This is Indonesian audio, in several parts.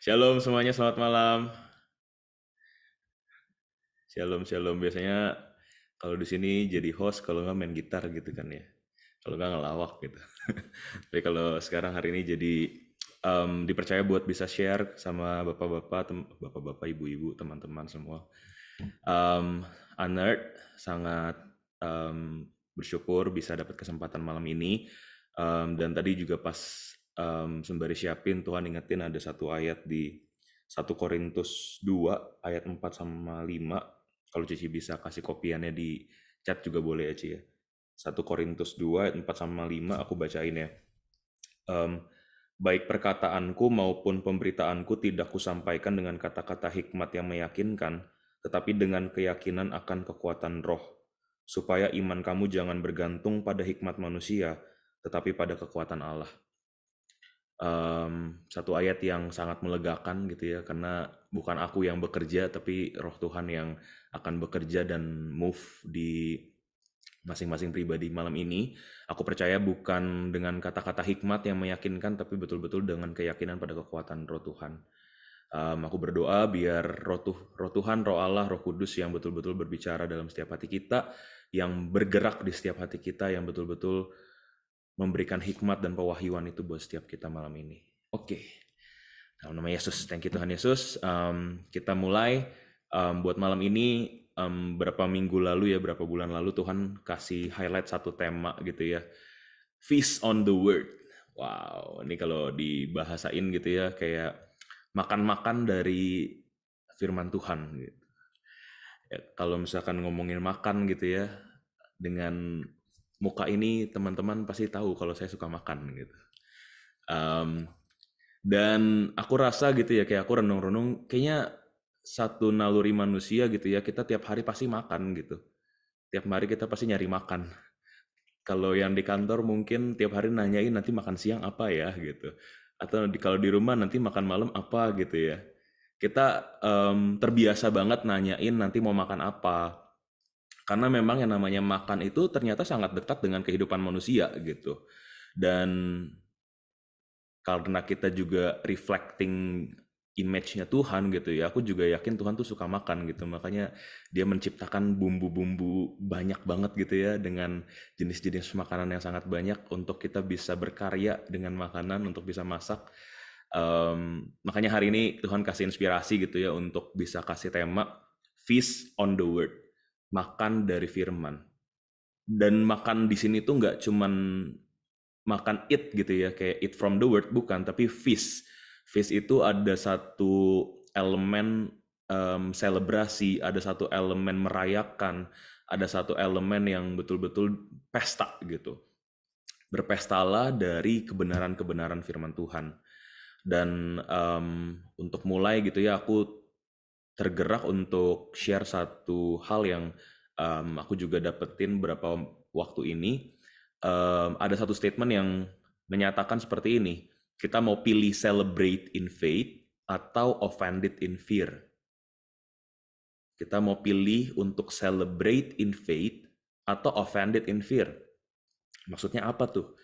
Shalom semuanya, selamat malam. Shalom, shalom. Biasanya kalau di sini jadi host, kalau nggak main gitar gitu kan ya. Kalau nggak ngelawak gitu. Tapi kalau sekarang hari ini jadi um, dipercaya buat bisa share sama bapak-bapak, bapak-bapak, ibu-ibu, teman-teman semua. Um, sangat um, bersyukur bisa dapat kesempatan malam ini. Um, dan tadi juga pas um, sembari siapin Tuhan ingetin ada satu ayat di 1 Korintus 2 ayat 4 sama 5. Kalau Cici bisa kasih kopiannya di chat juga boleh ya Cici ya. 1 Korintus 2 ayat 4 sama 5 aku bacain ya. Um, baik perkataanku maupun pemberitaanku tidak kusampaikan dengan kata-kata hikmat yang meyakinkan, tetapi dengan keyakinan akan kekuatan roh, supaya iman kamu jangan bergantung pada hikmat manusia, tetapi pada kekuatan Allah um, satu ayat yang sangat melegakan gitu ya karena bukan aku yang bekerja tapi roh Tuhan yang akan bekerja dan move di masing-masing pribadi malam ini. Aku percaya bukan dengan kata-kata hikmat yang meyakinkan tapi betul-betul dengan keyakinan pada kekuatan roh Tuhan. Um, aku berdoa biar roh, Tuh, roh Tuhan, roh Allah, roh kudus yang betul-betul berbicara dalam setiap hati kita, yang bergerak di setiap hati kita, yang betul-betul memberikan hikmat dan pewahyuan itu buat setiap kita malam ini. Oke. Okay. Dalam nama Yesus, thank you Tuhan Yesus. Um, kita mulai um, buat malam ini um, berapa minggu lalu ya, berapa bulan lalu Tuhan kasih highlight satu tema gitu ya. Feast on the word. Wow, ini kalau dibahasain gitu ya kayak makan-makan dari firman Tuhan gitu. Ya, kalau misalkan ngomongin makan gitu ya dengan muka ini teman-teman pasti tahu kalau saya suka makan gitu. Um, dan aku rasa gitu ya kayak aku renung-renung kayaknya satu naluri manusia gitu ya kita tiap hari pasti makan gitu. Tiap hari kita pasti nyari makan. Kalau yang di kantor mungkin tiap hari nanyain nanti makan siang apa ya gitu. Atau di, kalau di rumah nanti makan malam apa gitu ya. Kita um, terbiasa banget nanyain nanti mau makan apa karena memang yang namanya makan itu ternyata sangat dekat dengan kehidupan manusia gitu. Dan karena kita juga reflecting image-nya Tuhan gitu ya. Aku juga yakin Tuhan tuh suka makan gitu. Makanya dia menciptakan bumbu-bumbu banyak banget gitu ya dengan jenis-jenis makanan yang sangat banyak untuk kita bisa berkarya dengan makanan untuk bisa masak. Um, makanya hari ini Tuhan kasih inspirasi gitu ya untuk bisa kasih tema feast on the word makan dari firman. Dan makan di sini tuh nggak cuman makan it gitu ya, kayak it from the word, bukan, tapi feast. Feast itu ada satu elemen um, selebrasi, ada satu elemen merayakan, ada satu elemen yang betul-betul pesta gitu. Berpestalah dari kebenaran-kebenaran firman Tuhan. Dan um, untuk mulai gitu ya, aku tergerak untuk share satu hal yang um, aku juga dapetin beberapa waktu ini. Um, ada satu statement yang menyatakan seperti ini. Kita mau pilih celebrate in faith atau offended in fear. Kita mau pilih untuk celebrate in faith atau offended in fear. Maksudnya apa tuh?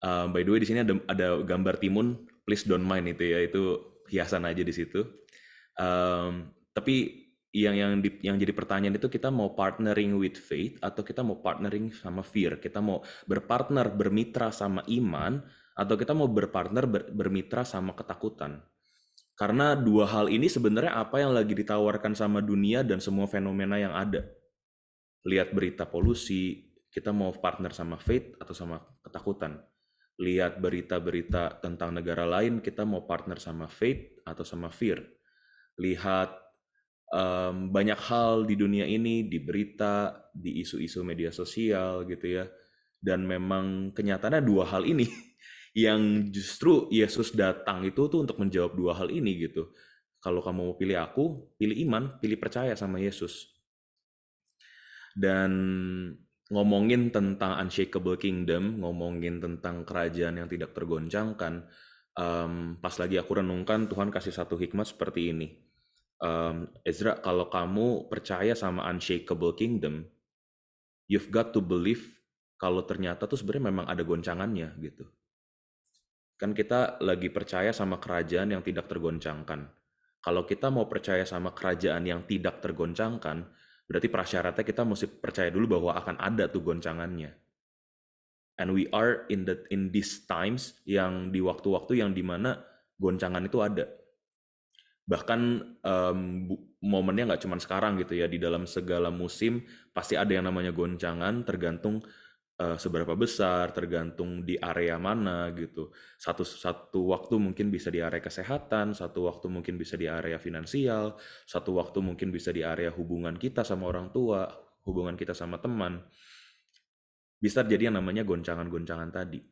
Um, by the way di sini ada, ada gambar timun, please don't mind itu ya, itu hiasan aja di situ. Um, tapi yang yang di, yang jadi pertanyaan itu kita mau partnering with faith atau kita mau partnering sama fear kita mau berpartner bermitra sama iman atau kita mau berpartner ber, bermitra sama ketakutan karena dua hal ini sebenarnya apa yang lagi ditawarkan sama dunia dan semua fenomena yang ada lihat berita polusi kita mau partner sama faith atau sama ketakutan lihat berita-berita tentang negara lain kita mau partner sama faith atau sama fear lihat um, banyak hal di dunia ini, di berita, di isu-isu media sosial gitu ya. Dan memang kenyataannya dua hal ini yang justru Yesus datang itu tuh untuk menjawab dua hal ini gitu. Kalau kamu mau pilih aku, pilih iman, pilih percaya sama Yesus. Dan ngomongin tentang unshakable kingdom, ngomongin tentang kerajaan yang tidak tergoncangkan, um, pas lagi aku renungkan Tuhan kasih satu hikmat seperti ini um, Ezra kalau kamu percaya sama unshakable kingdom, you've got to believe kalau ternyata tuh sebenarnya memang ada goncangannya gitu. Kan kita lagi percaya sama kerajaan yang tidak tergoncangkan. Kalau kita mau percaya sama kerajaan yang tidak tergoncangkan, berarti prasyaratnya kita mesti percaya dulu bahwa akan ada tuh goncangannya. And we are in the in these times yang di waktu-waktu yang dimana goncangan itu ada bahkan um, momennya nggak cuma sekarang gitu ya di dalam segala musim pasti ada yang namanya goncangan tergantung uh, seberapa besar tergantung di area mana gitu satu satu waktu mungkin bisa di area kesehatan satu waktu mungkin bisa di area finansial satu waktu mungkin bisa di area hubungan kita sama orang tua hubungan kita sama teman bisa jadi yang namanya goncangan-goncangan tadi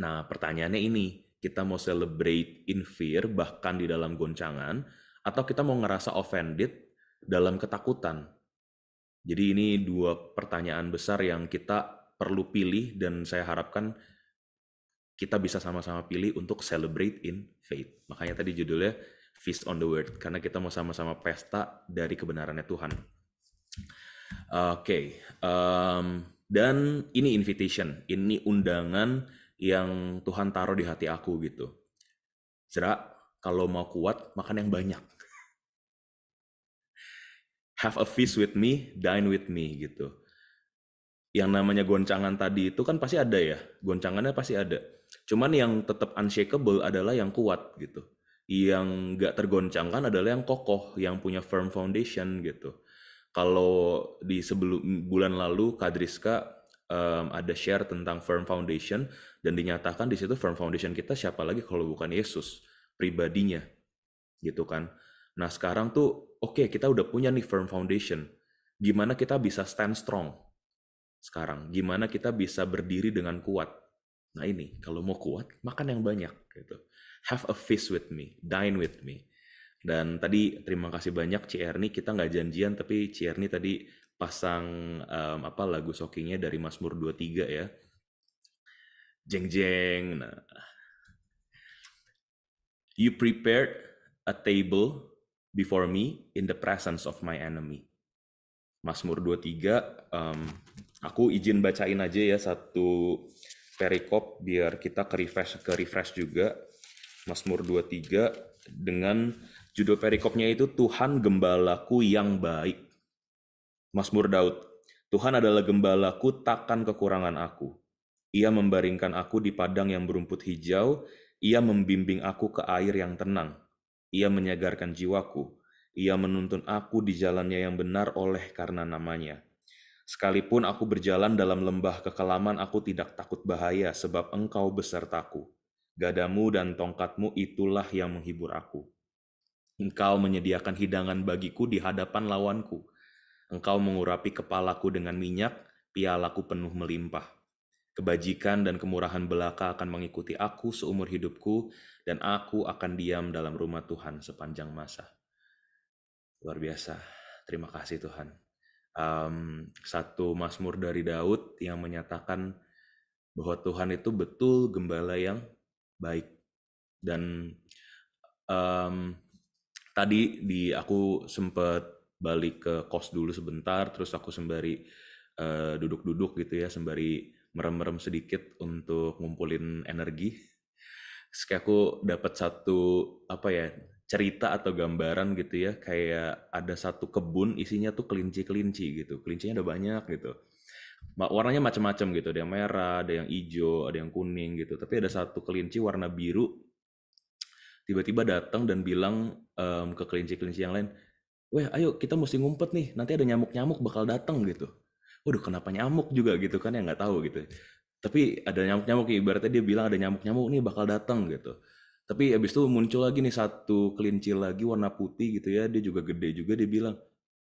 nah pertanyaannya ini kita mau celebrate in fear bahkan di dalam goncangan atau kita mau ngerasa offended dalam ketakutan. Jadi ini dua pertanyaan besar yang kita perlu pilih dan saya harapkan kita bisa sama-sama pilih untuk celebrate in faith. Makanya tadi judulnya Feast on the Word karena kita mau sama-sama pesta dari kebenarannya Tuhan. Oke, okay. um, dan ini invitation, ini undangan yang Tuhan taruh di hati aku gitu. Zera, kalau mau kuat, makan yang banyak. Have a feast with me, dine with me gitu. Yang namanya goncangan tadi itu kan pasti ada ya, goncangannya pasti ada. Cuman yang tetap unshakable adalah yang kuat gitu. Yang gak tergoncangkan adalah yang kokoh, yang punya firm foundation gitu. Kalau di sebelum bulan lalu Kadriska um, ada share tentang firm foundation, dan dinyatakan di situ firm foundation kita siapa lagi kalau bukan Yesus pribadinya, gitu kan? Nah sekarang tuh oke okay, kita udah punya nih firm foundation. Gimana kita bisa stand strong sekarang? Gimana kita bisa berdiri dengan kuat? Nah ini kalau mau kuat makan yang banyak gitu. Have a feast with me, dine with me. Dan tadi terima kasih banyak Cierni, kita nggak janjian tapi Cierni tadi pasang um, apa lagu sokingnya dari Mazmur 23 ya jeng jeng nah you prepared a table before me in the presence of my enemy Mazmur 23 um, aku izin bacain aja ya satu perikop biar kita ke refresh ke refresh juga Mazmur 23 dengan judul perikopnya itu Tuhan gembalaku yang baik Mazmur Daud Tuhan adalah gembalaku takkan kekurangan aku ia membaringkan aku di padang yang berumput hijau, ia membimbing aku ke air yang tenang. Ia menyegarkan jiwaku, ia menuntun aku di jalannya yang benar oleh karena namanya. Sekalipun aku berjalan dalam lembah kekelaman, aku tidak takut bahaya sebab engkau besertaku. Gadamu dan tongkatmu itulah yang menghibur aku. Engkau menyediakan hidangan bagiku di hadapan lawanku. Engkau mengurapi kepalaku dengan minyak, pialaku penuh melimpah. Kebajikan dan kemurahan belaka akan mengikuti aku seumur hidupku, dan aku akan diam dalam rumah Tuhan sepanjang masa. Luar biasa. Terima kasih Tuhan. Um, satu Mazmur dari Daud yang menyatakan bahwa Tuhan itu betul gembala yang baik. Dan um, tadi di aku sempat balik ke kos dulu sebentar, terus aku sembari eh, duduk-duduk uh, duduk -duduk gitu ya, sembari merem-merem sedikit untuk ngumpulin energi. Sekarang aku dapat satu apa ya cerita atau gambaran gitu ya kayak ada satu kebun isinya tuh kelinci-kelinci gitu. Kelincinya ada banyak gitu. Warnanya macam-macam gitu, ada yang merah, ada yang hijau, ada yang kuning gitu. Tapi ada satu kelinci warna biru tiba-tiba datang dan bilang um, ke kelinci-kelinci yang lain, "Weh, ayo kita mesti ngumpet nih, nanti ada nyamuk-nyamuk bakal datang gitu." waduh kenapa nyamuk juga gitu kan ya nggak tahu gitu tapi ada nyamuk-nyamuk ibaratnya dia bilang ada nyamuk-nyamuk nih bakal datang gitu tapi abis itu muncul lagi nih satu kelinci lagi warna putih gitu ya dia juga gede juga dia bilang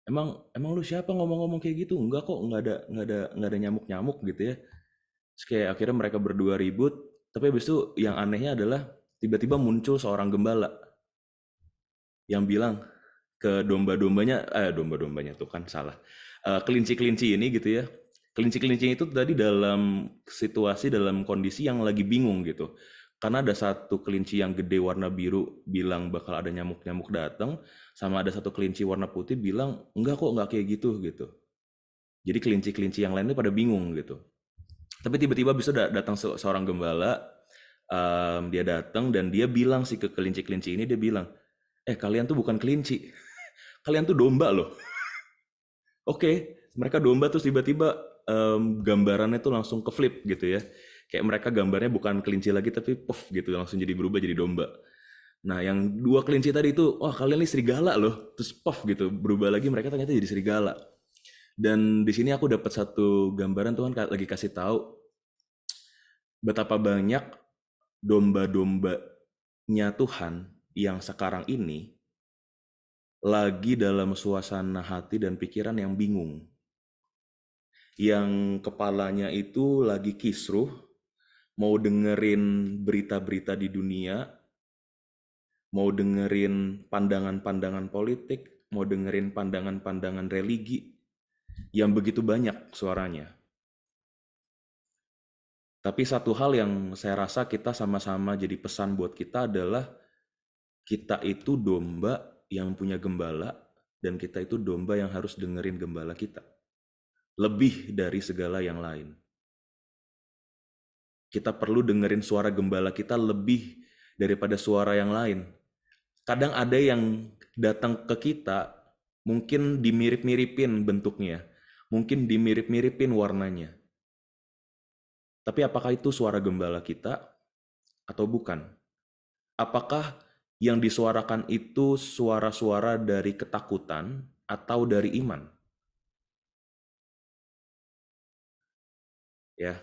emang emang lu siapa ngomong-ngomong kayak gitu enggak kok nggak ada nggak ada nggak ada nyamuk-nyamuk gitu ya Terus kayak akhirnya mereka berdua ribut tapi abis itu yang anehnya adalah tiba-tiba muncul seorang gembala yang bilang ke domba-dombanya eh domba-dombanya tuh kan salah Eh, kelinci-kelinci uh, ini gitu ya. Kelinci-kelinci itu tadi dalam situasi dalam kondisi yang lagi bingung gitu. Karena ada satu kelinci yang gede warna biru bilang bakal ada nyamuk-nyamuk datang, sama ada satu kelinci warna putih bilang enggak kok enggak kayak gitu gitu. Jadi kelinci-kelinci yang lainnya pada bingung gitu. Tapi tiba-tiba bisa datang seorang gembala, um, dia datang dan dia bilang sih ke kelinci-kelinci ini dia bilang, eh kalian tuh bukan kelinci, kalian tuh domba loh oke okay, mereka domba terus tiba-tiba um, gambarannya itu langsung ke flip gitu ya kayak mereka gambarnya bukan kelinci lagi tapi puff gitu langsung jadi berubah jadi domba nah yang dua kelinci tadi itu wah oh, kalian ini serigala loh terus puff gitu berubah lagi mereka ternyata jadi serigala dan di sini aku dapat satu gambaran Tuhan lagi kasih tahu betapa banyak domba-dombanya Tuhan yang sekarang ini lagi dalam suasana hati dan pikiran yang bingung. Yang kepalanya itu lagi kisruh, mau dengerin berita-berita di dunia, mau dengerin pandangan-pandangan politik, mau dengerin pandangan-pandangan religi, yang begitu banyak suaranya. Tapi satu hal yang saya rasa kita sama-sama jadi pesan buat kita adalah kita itu domba yang punya gembala dan kita itu domba yang harus dengerin gembala kita. Lebih dari segala yang lain. Kita perlu dengerin suara gembala kita lebih daripada suara yang lain. Kadang ada yang datang ke kita mungkin dimirip-miripin bentuknya, mungkin dimirip-miripin warnanya. Tapi apakah itu suara gembala kita atau bukan? Apakah yang disuarakan itu suara-suara dari ketakutan atau dari iman. Ya,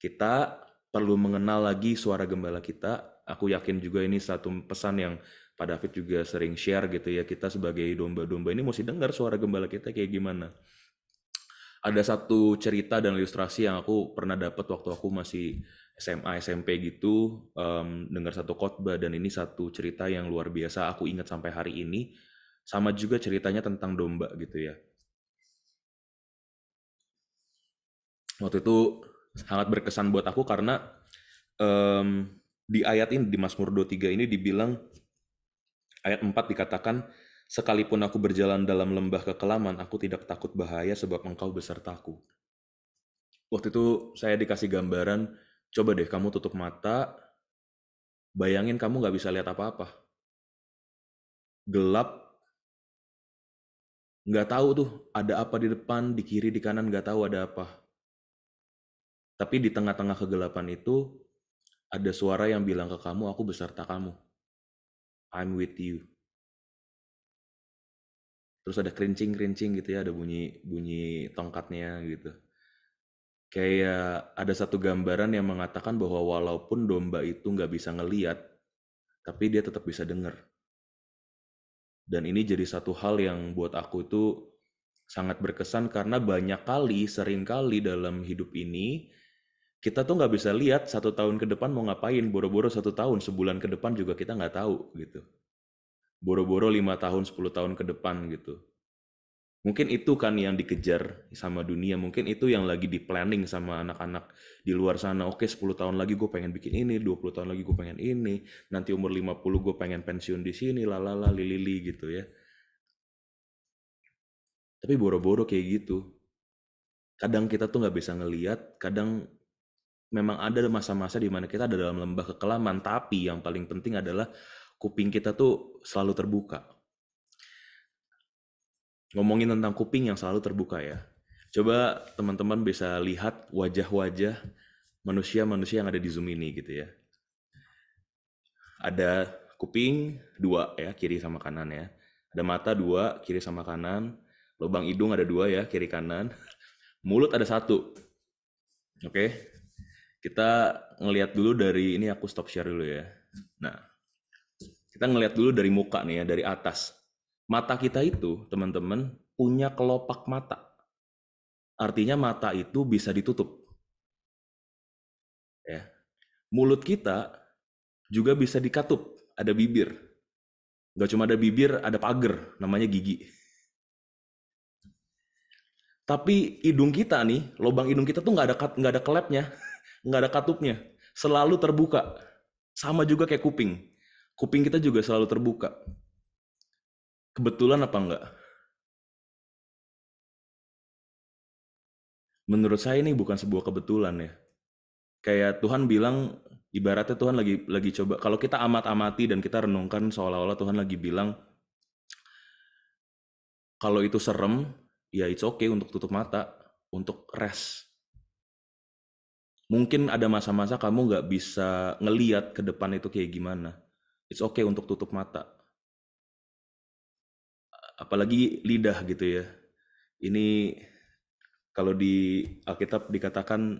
kita perlu mengenal lagi suara gembala kita. Aku yakin juga ini satu pesan yang Pak David juga sering share gitu ya. Kita sebagai domba-domba ini mesti dengar suara gembala kita kayak gimana ada satu cerita dan ilustrasi yang aku pernah dapat waktu aku masih SMA SMP gitu um, dengar satu khotbah dan ini satu cerita yang luar biasa aku ingat sampai hari ini sama juga ceritanya tentang domba gitu ya waktu itu sangat berkesan buat aku karena um, di ayat ini di Mazmur 23 ini dibilang ayat 4 dikatakan Sekalipun aku berjalan dalam lembah kekelaman, aku tidak takut bahaya sebab engkau besertaku. Waktu itu saya dikasih gambaran, coba deh kamu tutup mata, bayangin kamu nggak bisa lihat apa-apa. Gelap, nggak tahu tuh ada apa di depan, di kiri, di kanan, nggak tahu ada apa. Tapi di tengah-tengah kegelapan itu, ada suara yang bilang ke kamu, aku beserta kamu. I'm with you terus ada kerincing kerincing gitu ya ada bunyi bunyi tongkatnya gitu kayak ada satu gambaran yang mengatakan bahwa walaupun domba itu nggak bisa ngeliat tapi dia tetap bisa denger dan ini jadi satu hal yang buat aku itu sangat berkesan karena banyak kali sering kali dalam hidup ini kita tuh nggak bisa lihat satu tahun ke depan mau ngapain boro-boro satu tahun sebulan ke depan juga kita nggak tahu gitu boro-boro lima tahun 10 tahun ke depan gitu mungkin itu kan yang dikejar sama dunia mungkin itu yang lagi di planning sama anak-anak di luar sana oke 10 tahun lagi gue pengen bikin ini 20 tahun lagi gue pengen ini nanti umur 50 gue pengen pensiun di sini lalala lili gitu ya tapi boro-boro kayak gitu kadang kita tuh nggak bisa ngeliat kadang memang ada masa-masa di mana kita ada dalam lembah kekelaman tapi yang paling penting adalah kuping kita tuh selalu terbuka. Ngomongin tentang kuping yang selalu terbuka ya. Coba teman-teman bisa lihat wajah-wajah manusia-manusia yang ada di Zoom ini gitu ya. Ada kuping dua ya, kiri sama kanan ya. Ada mata dua, kiri sama kanan. Lubang hidung ada dua ya, kiri kanan. Mulut ada satu. Oke. Kita ngelihat dulu dari ini aku stop share dulu ya. Nah, kita ngelihat dulu dari muka nih ya, dari atas. Mata kita itu, teman-teman, punya kelopak mata. Artinya mata itu bisa ditutup. Ya. Mulut kita juga bisa dikatup, ada bibir. Gak cuma ada bibir, ada pagar, namanya gigi. Tapi hidung kita nih, lubang hidung kita tuh nggak ada nggak ada klepnya, nggak ada katupnya, selalu terbuka. Sama juga kayak kuping kuping kita juga selalu terbuka. Kebetulan apa enggak? Menurut saya ini bukan sebuah kebetulan ya. Kayak Tuhan bilang, ibaratnya Tuhan lagi lagi coba. Kalau kita amat-amati dan kita renungkan seolah-olah Tuhan lagi bilang, kalau itu serem, ya it's okay untuk tutup mata, untuk rest. Mungkin ada masa-masa kamu nggak bisa ngeliat ke depan itu kayak gimana it's okay untuk tutup mata. Apalagi lidah gitu ya. Ini kalau di Alkitab dikatakan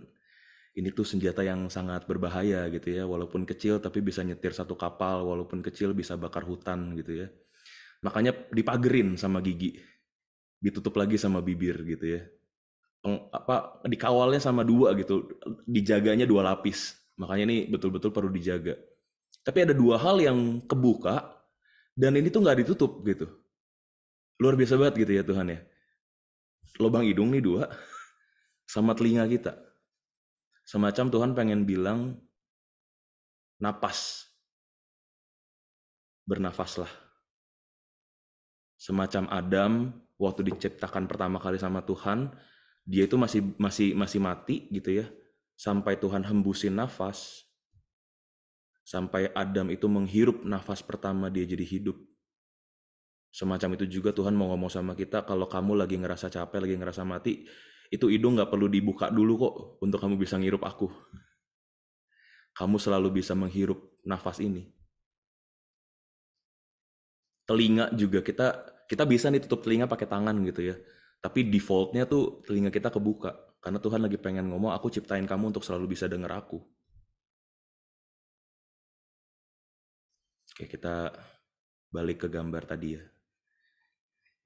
ini tuh senjata yang sangat berbahaya gitu ya, walaupun kecil tapi bisa nyetir satu kapal, walaupun kecil bisa bakar hutan gitu ya. Makanya dipagerin sama gigi, ditutup lagi sama bibir gitu ya. Peng, apa dikawalnya sama dua gitu, dijaganya dua lapis. Makanya ini betul-betul perlu dijaga tapi ada dua hal yang kebuka dan ini tuh nggak ditutup gitu. Luar biasa banget gitu ya Tuhan ya. Lubang hidung nih dua sama telinga kita. Semacam Tuhan pengen bilang napas. Bernafaslah. Semacam Adam waktu diciptakan pertama kali sama Tuhan, dia itu masih masih masih mati gitu ya. Sampai Tuhan hembusin nafas, sampai Adam itu menghirup nafas pertama dia jadi hidup. Semacam itu juga Tuhan mau ngomong sama kita kalau kamu lagi ngerasa capek, lagi ngerasa mati, itu hidung nggak perlu dibuka dulu kok untuk kamu bisa ngirup aku. Kamu selalu bisa menghirup nafas ini. Telinga juga kita kita bisa nih tutup telinga pakai tangan gitu ya. Tapi defaultnya tuh telinga kita kebuka karena Tuhan lagi pengen ngomong aku ciptain kamu untuk selalu bisa dengar aku Oke, kita balik ke gambar tadi ya.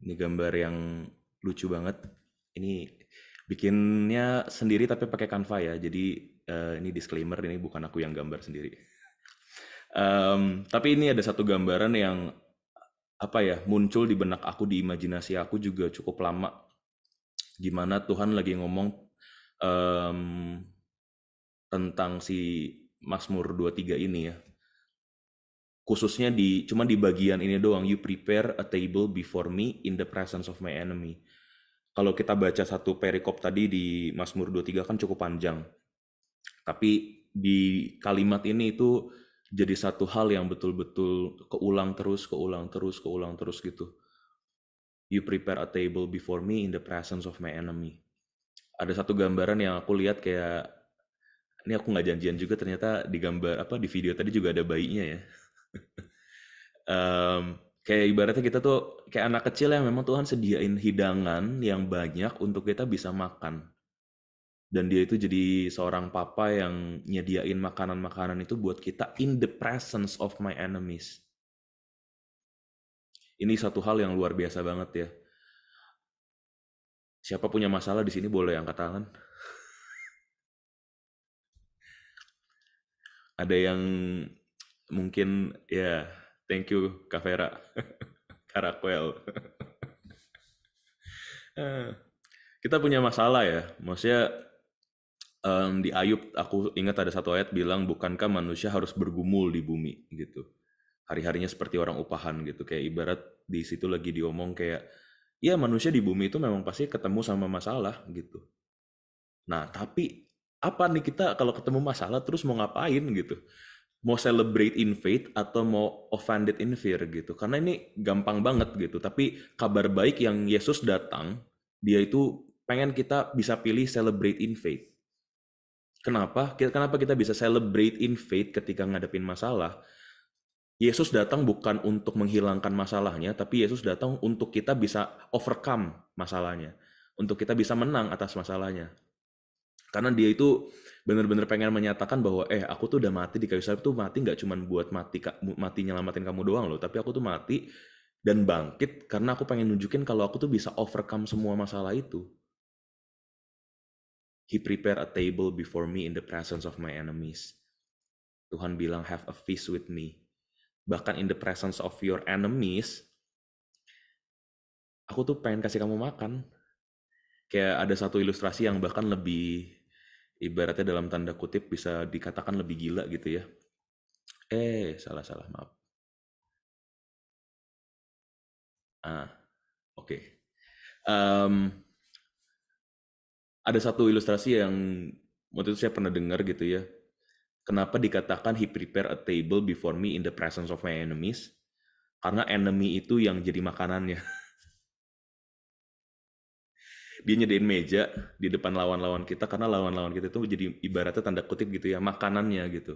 Ini gambar yang lucu banget. Ini bikinnya sendiri tapi pakai Canva ya. Jadi uh, ini disclaimer, ini bukan aku yang gambar sendiri. Um, tapi ini ada satu gambaran yang apa ya muncul di benak aku di imajinasi aku juga cukup lama. Gimana Tuhan lagi ngomong um, tentang si Mazmur 23 ini ya khususnya di cuma di bagian ini doang you prepare a table before me in the presence of my enemy kalau kita baca satu perikop tadi di Mazmur 23 kan cukup panjang tapi di kalimat ini itu jadi satu hal yang betul-betul keulang terus, keulang terus, keulang terus gitu. You prepare a table before me in the presence of my enemy. Ada satu gambaran yang aku lihat kayak ini aku nggak janjian juga ternyata di gambar apa di video tadi juga ada bayinya ya um, kayak ibaratnya kita tuh kayak anak kecil yang memang Tuhan sediain hidangan yang banyak untuk kita bisa makan. Dan dia itu jadi seorang papa yang nyediain makanan-makanan itu buat kita in the presence of my enemies. Ini satu hal yang luar biasa banget ya. Siapa punya masalah di sini boleh angkat tangan. Ada yang mungkin ya Thank you, Kavera Karakuel. Karakwel. Eh, kita punya masalah ya. Maksudnya um, di Ayub aku ingat ada satu ayat bilang bukankah manusia harus bergumul di bumi gitu. Hari-harinya seperti orang upahan gitu. Kayak ibarat di situ lagi diomong kayak ya manusia di bumi itu memang pasti ketemu sama masalah gitu. Nah, tapi apa nih kita kalau ketemu masalah terus mau ngapain gitu? mau celebrate in faith atau mau offended in fear gitu. Karena ini gampang banget gitu. Tapi kabar baik yang Yesus datang, dia itu pengen kita bisa pilih celebrate in faith. Kenapa? Kenapa kita bisa celebrate in faith ketika ngadepin masalah? Yesus datang bukan untuk menghilangkan masalahnya, tapi Yesus datang untuk kita bisa overcome masalahnya, untuk kita bisa menang atas masalahnya. Karena dia itu bener-bener pengen menyatakan bahwa eh aku tuh udah mati di kayu salib tuh mati nggak cuman buat mati mati nyelamatin kamu doang loh tapi aku tuh mati dan bangkit karena aku pengen nunjukin kalau aku tuh bisa overcome semua masalah itu He prepared a table before me in the presence of my enemies Tuhan bilang have a feast with me bahkan in the presence of your enemies aku tuh pengen kasih kamu makan kayak ada satu ilustrasi yang bahkan lebih ibaratnya dalam tanda kutip bisa dikatakan lebih gila gitu ya. Eh, salah-salah, maaf. Ah, oke. Okay. Um, ada satu ilustrasi yang waktu itu saya pernah dengar gitu ya. Kenapa dikatakan he prepare a table before me in the presence of my enemies? Karena enemy itu yang jadi makanannya. dia nyediain meja di depan lawan-lawan kita karena lawan-lawan kita itu jadi ibaratnya tanda kutip gitu ya makanannya gitu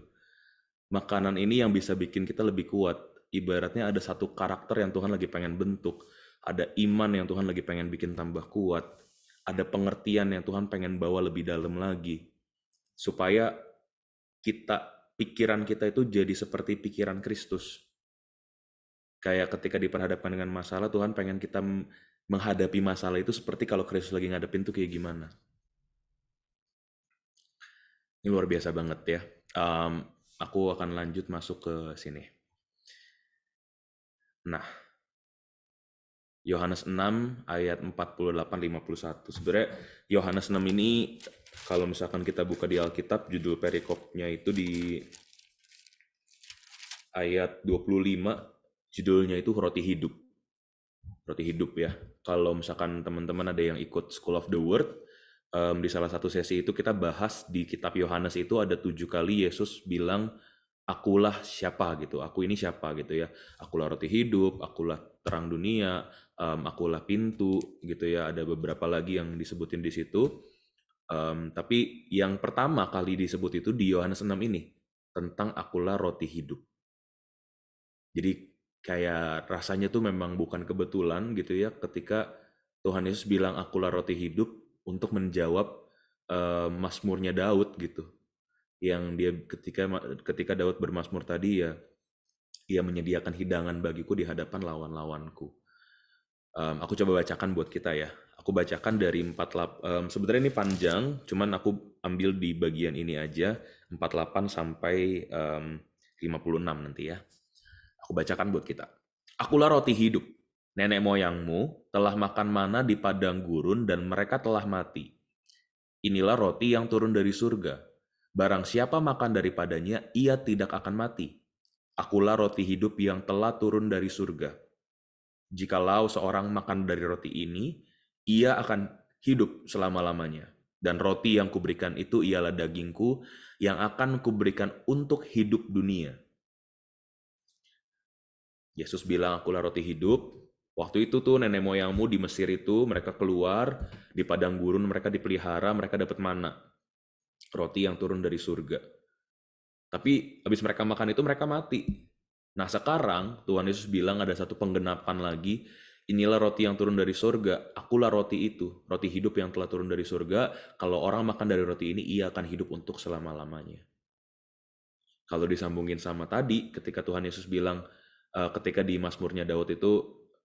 makanan ini yang bisa bikin kita lebih kuat ibaratnya ada satu karakter yang Tuhan lagi pengen bentuk ada iman yang Tuhan lagi pengen bikin tambah kuat ada pengertian yang Tuhan pengen bawa lebih dalam lagi supaya kita pikiran kita itu jadi seperti pikiran Kristus kayak ketika diperhadapkan dengan masalah Tuhan pengen kita menghadapi masalah itu seperti kalau Kristus lagi ngadepin tuh kayak gimana. Ini luar biasa banget ya. Um, aku akan lanjut masuk ke sini. Nah, Yohanes 6 ayat 48-51. Sebenarnya Yohanes 6 ini kalau misalkan kita buka di Alkitab, judul perikopnya itu di ayat 25, judulnya itu roti hidup. Roti hidup ya kalau misalkan teman-teman ada yang ikut School of the Word, um, di salah satu sesi itu kita bahas di kitab Yohanes itu ada tujuh kali Yesus bilang, akulah siapa gitu, aku ini siapa gitu ya, akulah roti hidup, akulah terang dunia, um, akulah pintu gitu ya, ada beberapa lagi yang disebutin di situ. Um, tapi yang pertama kali disebut itu di Yohanes 6 ini, tentang akulah roti hidup. Jadi kayak rasanya tuh memang bukan kebetulan gitu ya ketika Tuhan Yesus bilang akulah roti hidup untuk menjawab uh, masmurnya Daud gitu yang dia ketika ketika Daud bermasmur tadi ya ia menyediakan hidangan bagiku di hadapan lawan-lawanku um, aku coba bacakan buat kita ya aku bacakan dari lap um, sebenarnya ini panjang cuman aku ambil di bagian ini aja empat 48 sampai um, 56 nanti ya Aku bacakan buat kita. Akulah roti hidup. Nenek moyangmu telah makan mana di padang gurun dan mereka telah mati. Inilah roti yang turun dari surga. Barang siapa makan daripadanya, ia tidak akan mati. Akulah roti hidup yang telah turun dari surga. Jikalau seorang makan dari roti ini, ia akan hidup selama-lamanya. Dan roti yang kuberikan itu ialah dagingku yang akan kuberikan untuk hidup dunia.' Yesus bilang, akulah roti hidup. Waktu itu tuh nenek moyangmu di Mesir itu, mereka keluar, di padang gurun mereka dipelihara, mereka dapat mana. Roti yang turun dari surga. Tapi habis mereka makan itu mereka mati. Nah sekarang Tuhan Yesus bilang ada satu penggenapan lagi, inilah roti yang turun dari surga, akulah roti itu, roti hidup yang telah turun dari surga, kalau orang makan dari roti ini, ia akan hidup untuk selama-lamanya. Kalau disambungin sama tadi, ketika Tuhan Yesus bilang, uh, ketika di Mazmurnya Daud itu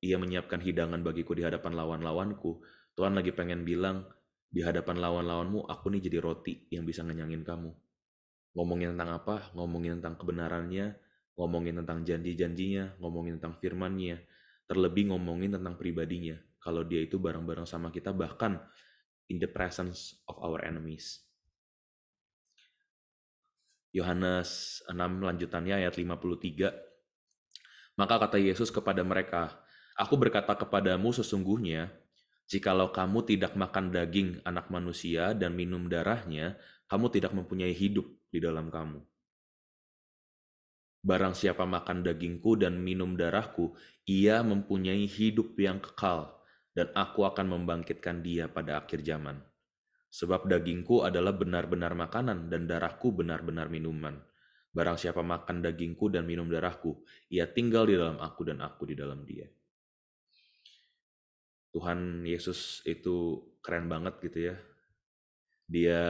ia menyiapkan hidangan bagiku di hadapan lawan-lawanku. Tuhan lagi pengen bilang di hadapan lawan-lawanmu aku nih jadi roti yang bisa ngenyangin kamu. Ngomongin tentang apa? Ngomongin tentang kebenarannya, ngomongin tentang janji-janjinya, ngomongin tentang firmannya, terlebih ngomongin tentang pribadinya. Kalau dia itu bareng-bareng sama kita, bahkan in the presence of our enemies. Yohanes 6 lanjutannya ayat 53, maka kata Yesus kepada mereka, Aku berkata kepadamu sesungguhnya, jikalau kamu tidak makan daging anak manusia dan minum darahnya, kamu tidak mempunyai hidup di dalam kamu. Barang siapa makan dagingku dan minum darahku, ia mempunyai hidup yang kekal, dan aku akan membangkitkan dia pada akhir zaman. Sebab dagingku adalah benar-benar makanan dan darahku benar-benar minuman.' Barang siapa makan dagingku dan minum darahku, ia tinggal di dalam aku dan aku di dalam dia. Tuhan Yesus itu keren banget gitu ya. Dia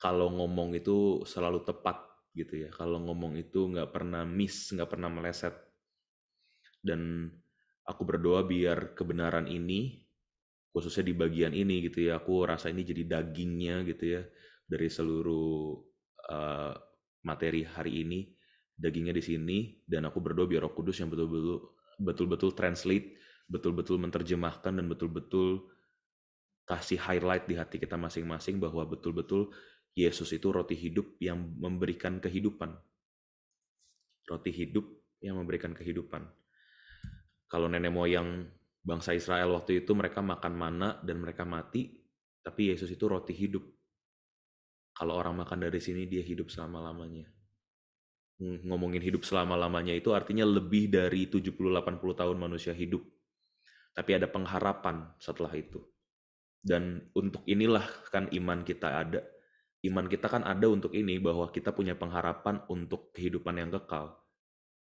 kalau ngomong itu selalu tepat gitu ya. Kalau ngomong itu nggak pernah miss, nggak pernah meleset. Dan aku berdoa biar kebenaran ini, khususnya di bagian ini gitu ya, aku rasa ini jadi dagingnya gitu ya, dari seluruh Eh, materi hari ini dagingnya di sini dan aku berdoa biar Roh Kudus yang betul-betul betul-betul translate, betul-betul menerjemahkan dan betul-betul kasih highlight di hati kita masing-masing bahwa betul-betul Yesus itu roti hidup yang memberikan kehidupan. Roti hidup yang memberikan kehidupan. Kalau nenek moyang bangsa Israel waktu itu mereka makan mana dan mereka mati, tapi Yesus itu roti hidup kalau orang makan dari sini dia hidup selama-lamanya. Ngomongin hidup selama-lamanya itu artinya lebih dari 70-80 tahun manusia hidup. Tapi ada pengharapan setelah itu. Dan untuk inilah kan iman kita ada. Iman kita kan ada untuk ini bahwa kita punya pengharapan untuk kehidupan yang kekal.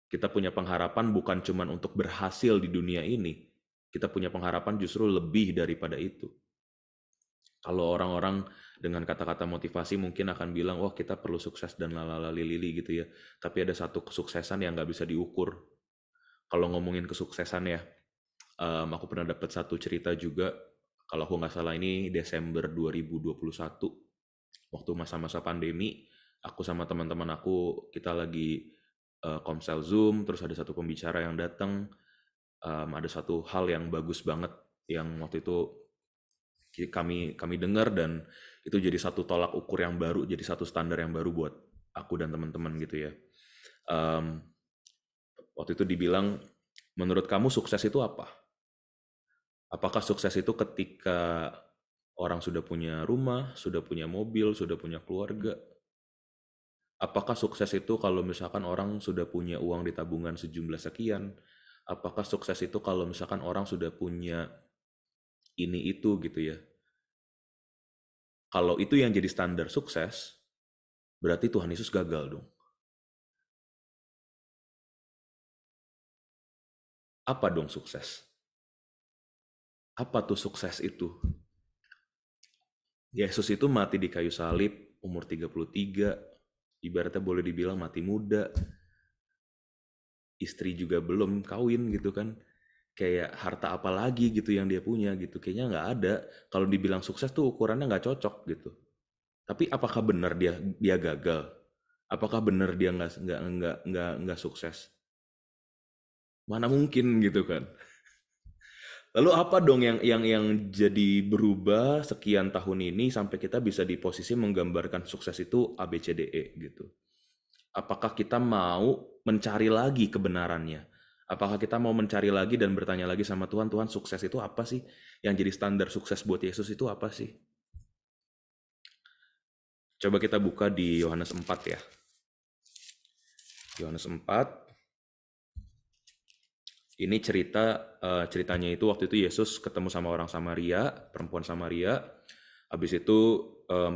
Kita punya pengharapan bukan cuma untuk berhasil di dunia ini. Kita punya pengharapan justru lebih daripada itu. Kalau orang-orang dengan kata-kata motivasi mungkin akan bilang wah kita perlu sukses dan lalala lili gitu ya tapi ada satu kesuksesan yang nggak bisa diukur kalau ngomongin kesuksesan ya um, aku pernah dapat satu cerita juga kalau aku nggak salah ini Desember 2021 waktu masa-masa pandemi aku sama teman-teman aku kita lagi uh, komsel zoom terus ada satu pembicara yang datang um, ada satu hal yang bagus banget yang waktu itu kami kami dengar dan itu jadi satu tolak ukur yang baru, jadi satu standar yang baru buat aku dan teman-teman gitu ya. Um, waktu itu dibilang, menurut kamu sukses itu apa? Apakah sukses itu ketika orang sudah punya rumah, sudah punya mobil, sudah punya keluarga? Apakah sukses itu kalau misalkan orang sudah punya uang di tabungan sejumlah sekian? Apakah sukses itu kalau misalkan orang sudah punya ini itu gitu ya? Kalau itu yang jadi standar sukses, berarti Tuhan Yesus gagal dong. Apa dong sukses? Apa tuh sukses itu? Yesus itu mati di kayu salib umur 33, ibaratnya boleh dibilang mati muda. Istri juga belum kawin gitu kan kayak harta apa lagi gitu yang dia punya gitu kayaknya nggak ada kalau dibilang sukses tuh ukurannya nggak cocok gitu tapi apakah benar dia dia gagal apakah benar dia nggak nggak nggak nggak nggak sukses mana mungkin gitu kan lalu apa dong yang yang yang jadi berubah sekian tahun ini sampai kita bisa di posisi menggambarkan sukses itu ABCDE gitu apakah kita mau mencari lagi kebenarannya Apakah kita mau mencari lagi dan bertanya lagi sama Tuhan, Tuhan sukses itu apa sih? Yang jadi standar sukses buat Yesus itu apa sih? Coba kita buka di Yohanes 4 ya. Yohanes 4. Ini cerita eh, ceritanya itu waktu itu Yesus ketemu sama orang Samaria, perempuan Samaria. Habis itu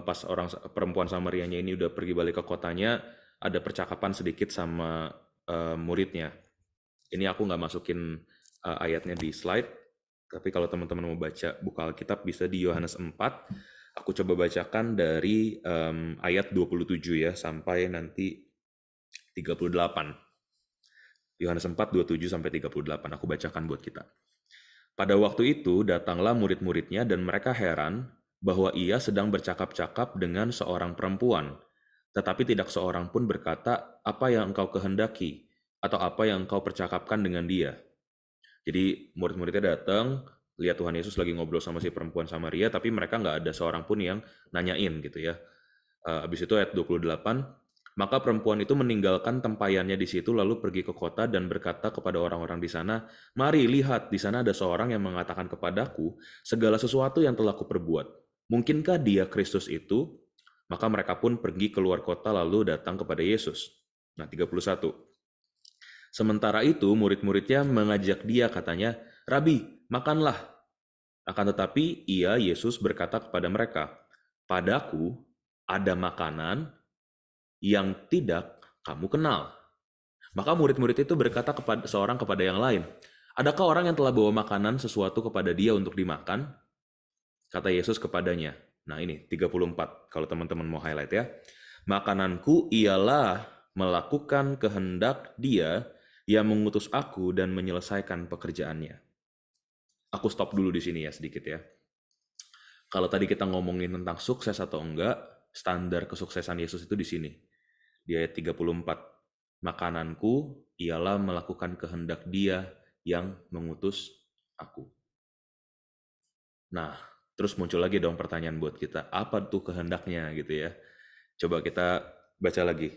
pas orang perempuan Samarianya ini udah pergi balik ke kotanya, ada percakapan sedikit sama eh, muridnya ini aku nggak masukin uh, ayatnya di slide, tapi kalau teman-teman mau baca buka Alkitab bisa di Yohanes 4. Aku coba bacakan dari um, ayat 27 ya sampai nanti 38. Yohanes 4 27 sampai 38 aku bacakan buat kita. Pada waktu itu datanglah murid-muridnya dan mereka heran bahwa ia sedang bercakap-cakap dengan seorang perempuan. Tetapi tidak seorang pun berkata, "Apa yang engkau kehendaki?" atau apa yang kau percakapkan dengan dia. Jadi murid-muridnya datang, lihat Tuhan Yesus lagi ngobrol sama si perempuan Samaria, tapi mereka nggak ada seorang pun yang nanyain gitu ya. abis eh, habis itu ayat 28, maka perempuan itu meninggalkan tempayannya di situ lalu pergi ke kota dan berkata kepada orang-orang di sana, "Mari lihat, di sana ada seorang yang mengatakan kepadaku segala sesuatu yang telah kuperbuat. Mungkinkah dia Kristus itu?" Maka mereka pun pergi keluar kota lalu datang kepada Yesus. Nah, 31. Sementara itu, murid-muridnya mengajak dia katanya, Rabi, makanlah. Akan tetapi, ia, Yesus, berkata kepada mereka, Padaku ada makanan yang tidak kamu kenal. Maka murid-murid itu berkata kepada seorang kepada yang lain, Adakah orang yang telah bawa makanan sesuatu kepada dia untuk dimakan? Kata Yesus kepadanya. Nah ini, 34, kalau teman-teman mau highlight ya. Makananku ialah melakukan kehendak dia ia mengutus aku dan menyelesaikan pekerjaannya. Aku stop dulu di sini ya sedikit ya. Kalau tadi kita ngomongin tentang sukses atau enggak, standar kesuksesan Yesus itu di sini. Di ayat 34. Makananku ialah melakukan kehendak dia yang mengutus aku. Nah, terus muncul lagi dong pertanyaan buat kita, apa tuh kehendaknya gitu ya. Coba kita baca lagi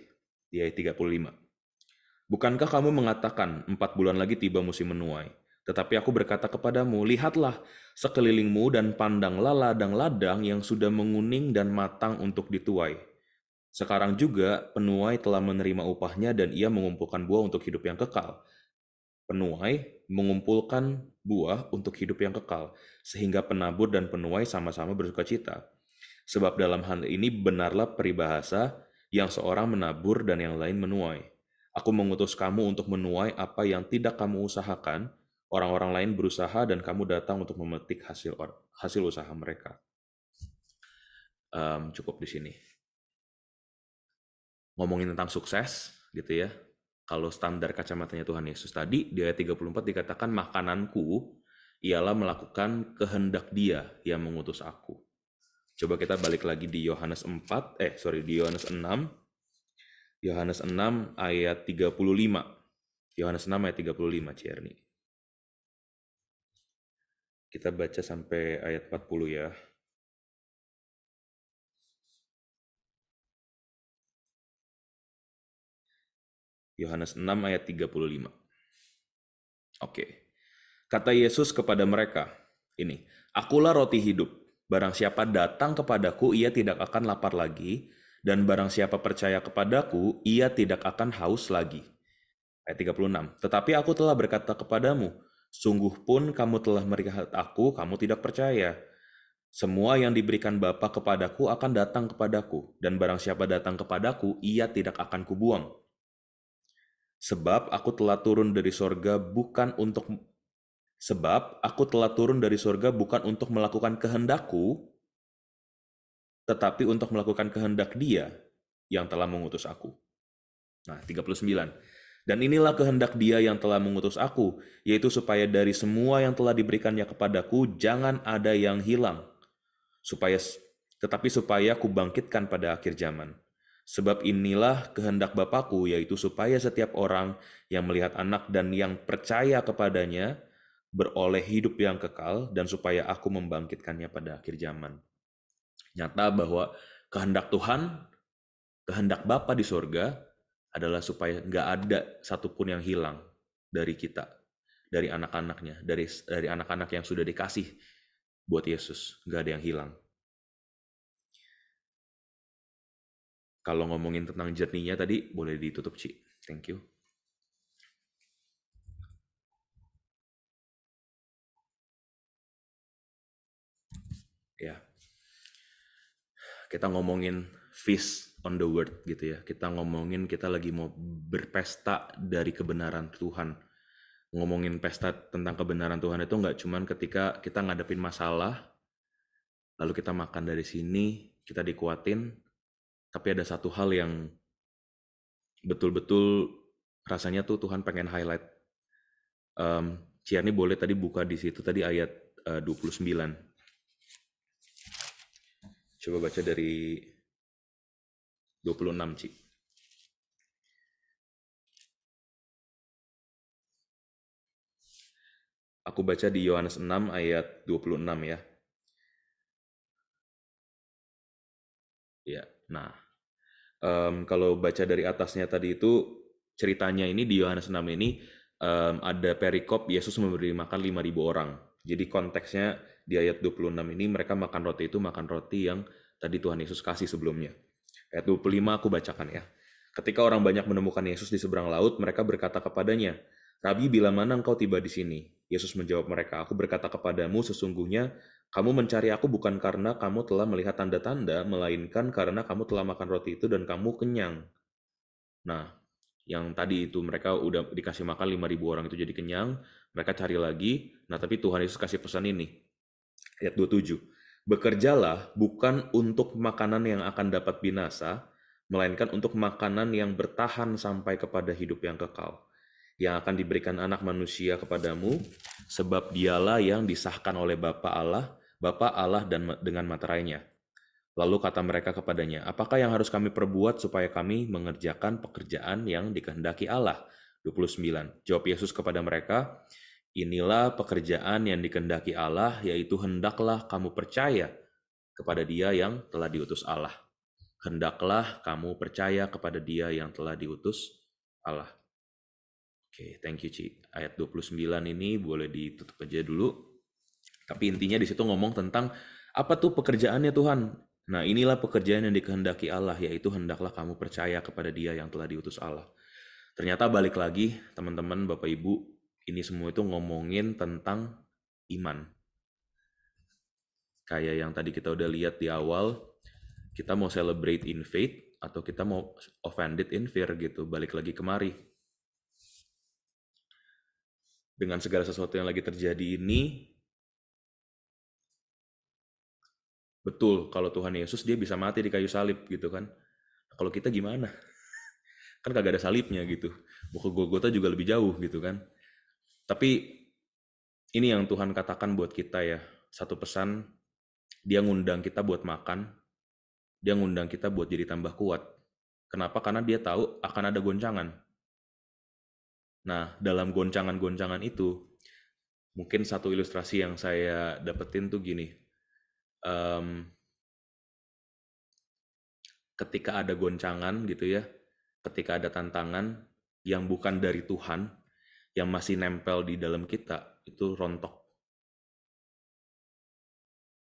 di ayat 35. Bukankah kamu mengatakan, empat bulan lagi tiba musim menuai? Tetapi aku berkata kepadamu, lihatlah sekelilingmu dan pandanglah ladang-ladang yang sudah menguning dan matang untuk dituai. Sekarang juga penuai telah menerima upahnya dan ia mengumpulkan buah untuk hidup yang kekal. Penuai mengumpulkan buah untuk hidup yang kekal, sehingga penabur dan penuai sama-sama bersuka cita. Sebab dalam hal ini benarlah peribahasa yang seorang menabur dan yang lain menuai. Aku mengutus kamu untuk menuai apa yang tidak kamu usahakan, orang-orang lain berusaha dan kamu datang untuk memetik hasil hasil usaha mereka. Um, cukup di sini. Ngomongin tentang sukses, gitu ya. Kalau standar kacamatanya Tuhan Yesus tadi, di ayat 34 dikatakan, makananku ialah melakukan kehendak dia yang mengutus aku. Coba kita balik lagi di Yohanes 4, eh sorry, di Yohanes 6, Yohanes 6 ayat 35. Yohanes 6 ayat 35, Cierni. Kita baca sampai ayat 40 ya. Yohanes 6 ayat 35. Oke. Kata Yesus kepada mereka, ini, Akulah roti hidup. Barang siapa datang kepadaku, ia tidak akan lapar lagi, dan barang siapa percaya kepadaku, ia tidak akan haus lagi. Ayat 36. Tetapi aku telah berkata kepadamu, sungguh pun kamu telah melihat aku, kamu tidak percaya. Semua yang diberikan Bapa kepadaku akan datang kepadaku, dan barang siapa datang kepadaku, ia tidak akan kubuang. Sebab aku telah turun dari sorga bukan untuk Sebab aku telah turun dari sorga bukan untuk melakukan kehendakku, tetapi untuk melakukan kehendak Dia yang telah mengutus aku. Nah, 39. Dan inilah kehendak Dia yang telah mengutus aku, yaitu supaya dari semua yang telah diberikannya kepadaku jangan ada yang hilang, supaya tetapi supaya kubangkitkan pada akhir zaman. Sebab inilah kehendak Bapakku, yaitu supaya setiap orang yang melihat anak dan yang percaya kepadanya beroleh hidup yang kekal, dan supaya aku membangkitkannya pada akhir zaman nyata bahwa kehendak Tuhan, kehendak Bapa di sorga adalah supaya nggak ada satupun yang hilang dari kita, dari anak-anaknya, dari dari anak-anak yang sudah dikasih buat Yesus, nggak ada yang hilang. Kalau ngomongin tentang jernihnya tadi, boleh ditutup, Ci. Thank you. kita ngomongin fish on the word gitu ya. Kita ngomongin kita lagi mau berpesta dari kebenaran Tuhan. Ngomongin pesta tentang kebenaran Tuhan itu nggak cuman ketika kita ngadepin masalah, lalu kita makan dari sini, kita dikuatin, tapi ada satu hal yang betul-betul rasanya tuh Tuhan pengen highlight. Um, Ciani boleh tadi buka di situ tadi ayat eh, uh, 29. Coba baca dari 26, Ci. Aku baca di Yohanes 6 ayat 26 ya. Ya, nah. Um, kalau baca dari atasnya tadi itu ceritanya ini di Yohanes 6 ini um, ada perikop Yesus memberi makan 5.000 orang. Jadi konteksnya di ayat 26 ini mereka makan roti itu makan roti yang tadi Tuhan Yesus kasih sebelumnya. Ayat 25 aku bacakan ya. Ketika orang banyak menemukan Yesus di seberang laut, mereka berkata kepadanya, Rabi, bila mana engkau tiba di sini? Yesus menjawab mereka, Aku berkata kepadamu, sesungguhnya kamu mencari aku bukan karena kamu telah melihat tanda-tanda, melainkan karena kamu telah makan roti itu dan kamu kenyang. Nah, yang tadi itu mereka udah dikasih makan 5.000 orang itu jadi kenyang, mereka cari lagi, nah tapi Tuhan Yesus kasih pesan ini, ayat 27. Bekerjalah bukan untuk makanan yang akan dapat binasa, melainkan untuk makanan yang bertahan sampai kepada hidup yang kekal, yang akan diberikan anak manusia kepadamu, sebab dialah yang disahkan oleh Bapa Allah, Bapa Allah dan dengan materainya. Lalu kata mereka kepadanya, apakah yang harus kami perbuat supaya kami mengerjakan pekerjaan yang dikehendaki Allah? 29. Jawab Yesus kepada mereka, Inilah pekerjaan yang dikendaki Allah, yaitu hendaklah kamu percaya kepada Dia yang telah diutus Allah. Hendaklah kamu percaya kepada Dia yang telah diutus Allah. Oke, okay, thank you Ci. Ayat 29 ini boleh ditutup aja dulu. Tapi intinya di situ ngomong tentang apa tuh pekerjaannya Tuhan? Nah, inilah pekerjaan yang dikehendaki Allah yaitu hendaklah kamu percaya kepada Dia yang telah diutus Allah. Ternyata balik lagi teman-teman Bapak Ibu ini semua itu ngomongin tentang iman. Kayak yang tadi kita udah lihat di awal, kita mau celebrate in faith atau kita mau offended in fear gitu, balik lagi kemari. Dengan segala sesuatu yang lagi terjadi ini, betul kalau Tuhan Yesus dia bisa mati di kayu salib gitu kan. Kalau kita gimana? Kan kagak ada salibnya gitu. buku ke Golgota juga lebih jauh gitu kan tapi ini yang Tuhan katakan buat kita ya. Satu pesan, dia ngundang kita buat makan, dia ngundang kita buat jadi tambah kuat. Kenapa? Karena dia tahu akan ada goncangan. Nah, dalam goncangan-goncangan itu, mungkin satu ilustrasi yang saya dapetin tuh gini. Um, ketika ada goncangan gitu ya, ketika ada tantangan yang bukan dari Tuhan, yang masih nempel di dalam kita itu rontok.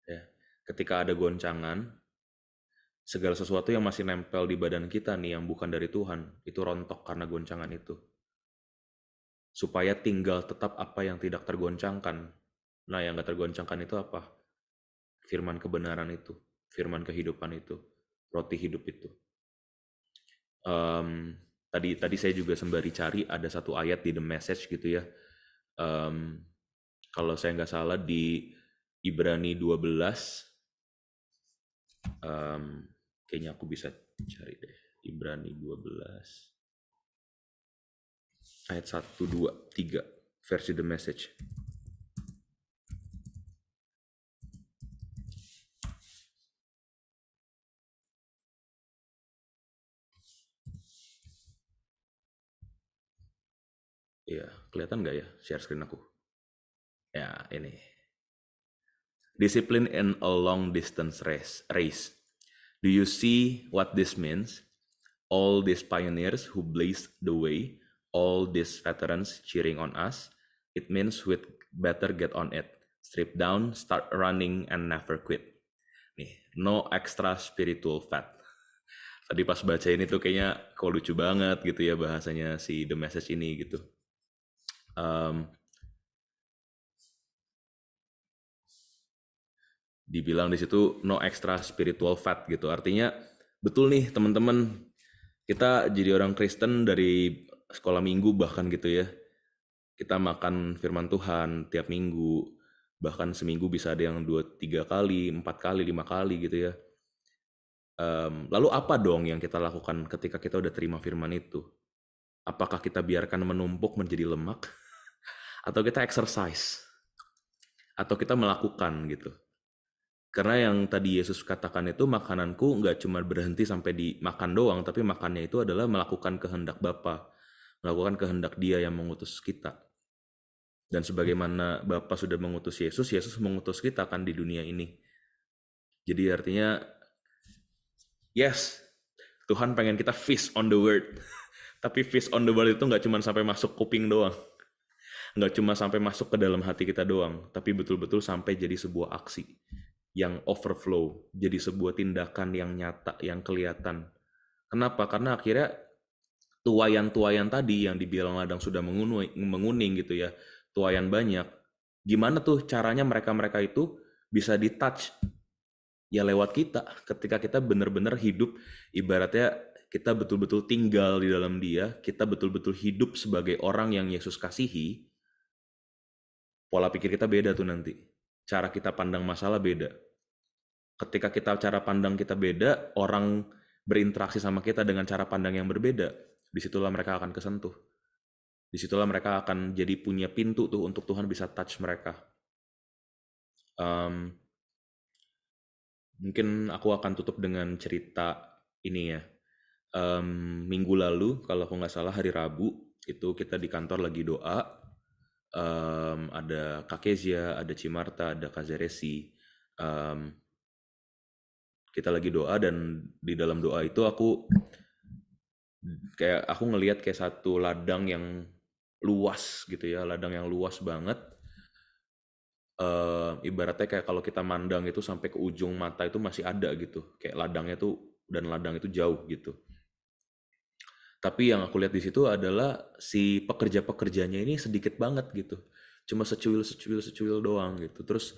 Ya. Ketika ada goncangan, segala sesuatu yang masih nempel di badan kita nih yang bukan dari Tuhan, itu rontok karena goncangan itu. Supaya tinggal tetap apa yang tidak tergoncangkan. Nah, yang gak tergoncangkan itu apa? Firman kebenaran itu, firman kehidupan itu, roti hidup itu. Um, tadi tadi saya juga sembari cari ada satu ayat di the message gitu ya um, kalau saya nggak salah di Ibrani 12 um, kayaknya aku bisa cari deh Ibrani 12 ayat 1 2 3 versi the message Kelihatan nggak ya share screen aku? Ya, ini. Discipline in a long distance race. race. Do you see what this means? All these pioneers who blazed the way, all these veterans cheering on us, it means with better get on it. Strip down, start running, and never quit. Nih, no extra spiritual fat tadi pas baca ini tuh kayaknya kok lucu banget gitu ya bahasanya si The Message ini gitu um, dibilang di situ no extra spiritual fat gitu. Artinya betul nih teman-teman kita jadi orang Kristen dari sekolah minggu bahkan gitu ya. Kita makan firman Tuhan tiap minggu, bahkan seminggu bisa ada yang dua tiga kali, empat kali, lima kali gitu ya. Um, lalu apa dong yang kita lakukan ketika kita udah terima firman itu? Apakah kita biarkan menumpuk menjadi lemak? atau kita exercise atau kita melakukan gitu. Karena yang tadi Yesus katakan itu makananku nggak cuma berhenti sampai di makan doang, tapi makannya itu adalah melakukan kehendak Bapa, melakukan kehendak Dia yang mengutus kita. Dan sebagaimana Bapa sudah mengutus Yesus, Yesus mengutus kita kan di dunia ini. Jadi artinya, yes, Tuhan pengen kita feast on the word. Tapi feast on the word itu nggak cuma sampai masuk kuping doang nggak cuma sampai masuk ke dalam hati kita doang, tapi betul-betul sampai jadi sebuah aksi yang overflow, jadi sebuah tindakan yang nyata, yang kelihatan. Kenapa? Karena akhirnya tuayan-tuayan tadi yang dibilang ladang sudah menguning, menguning gitu ya, tuayan banyak. Gimana tuh caranya mereka-mereka itu bisa di-touch ya lewat kita ketika kita benar-benar hidup ibaratnya kita betul-betul tinggal di dalam dia, kita betul-betul hidup sebagai orang yang Yesus kasihi, pola pikir kita beda tuh nanti. Cara kita pandang masalah beda. Ketika kita cara pandang kita beda, orang berinteraksi sama kita dengan cara pandang yang berbeda, disitulah mereka akan kesentuh. Disitulah mereka akan jadi punya pintu tuh untuk Tuhan bisa touch mereka. Um, mungkin aku akan tutup dengan cerita ini ya. Um, minggu lalu, kalau aku nggak salah hari Rabu, itu kita di kantor lagi doa, um, ada Kakezia, ada Cimarta, ada Kazeresi. Um, kita lagi doa dan di dalam doa itu aku kayak aku ngelihat kayak satu ladang yang luas gitu ya, ladang yang luas banget. Uh, ibaratnya kayak kalau kita mandang itu sampai ke ujung mata itu masih ada gitu, kayak ladangnya tuh dan ladang itu jauh gitu. Tapi yang aku lihat di situ adalah si pekerja-pekerjanya ini sedikit banget gitu. Cuma secuil secuil secuil doang gitu. Terus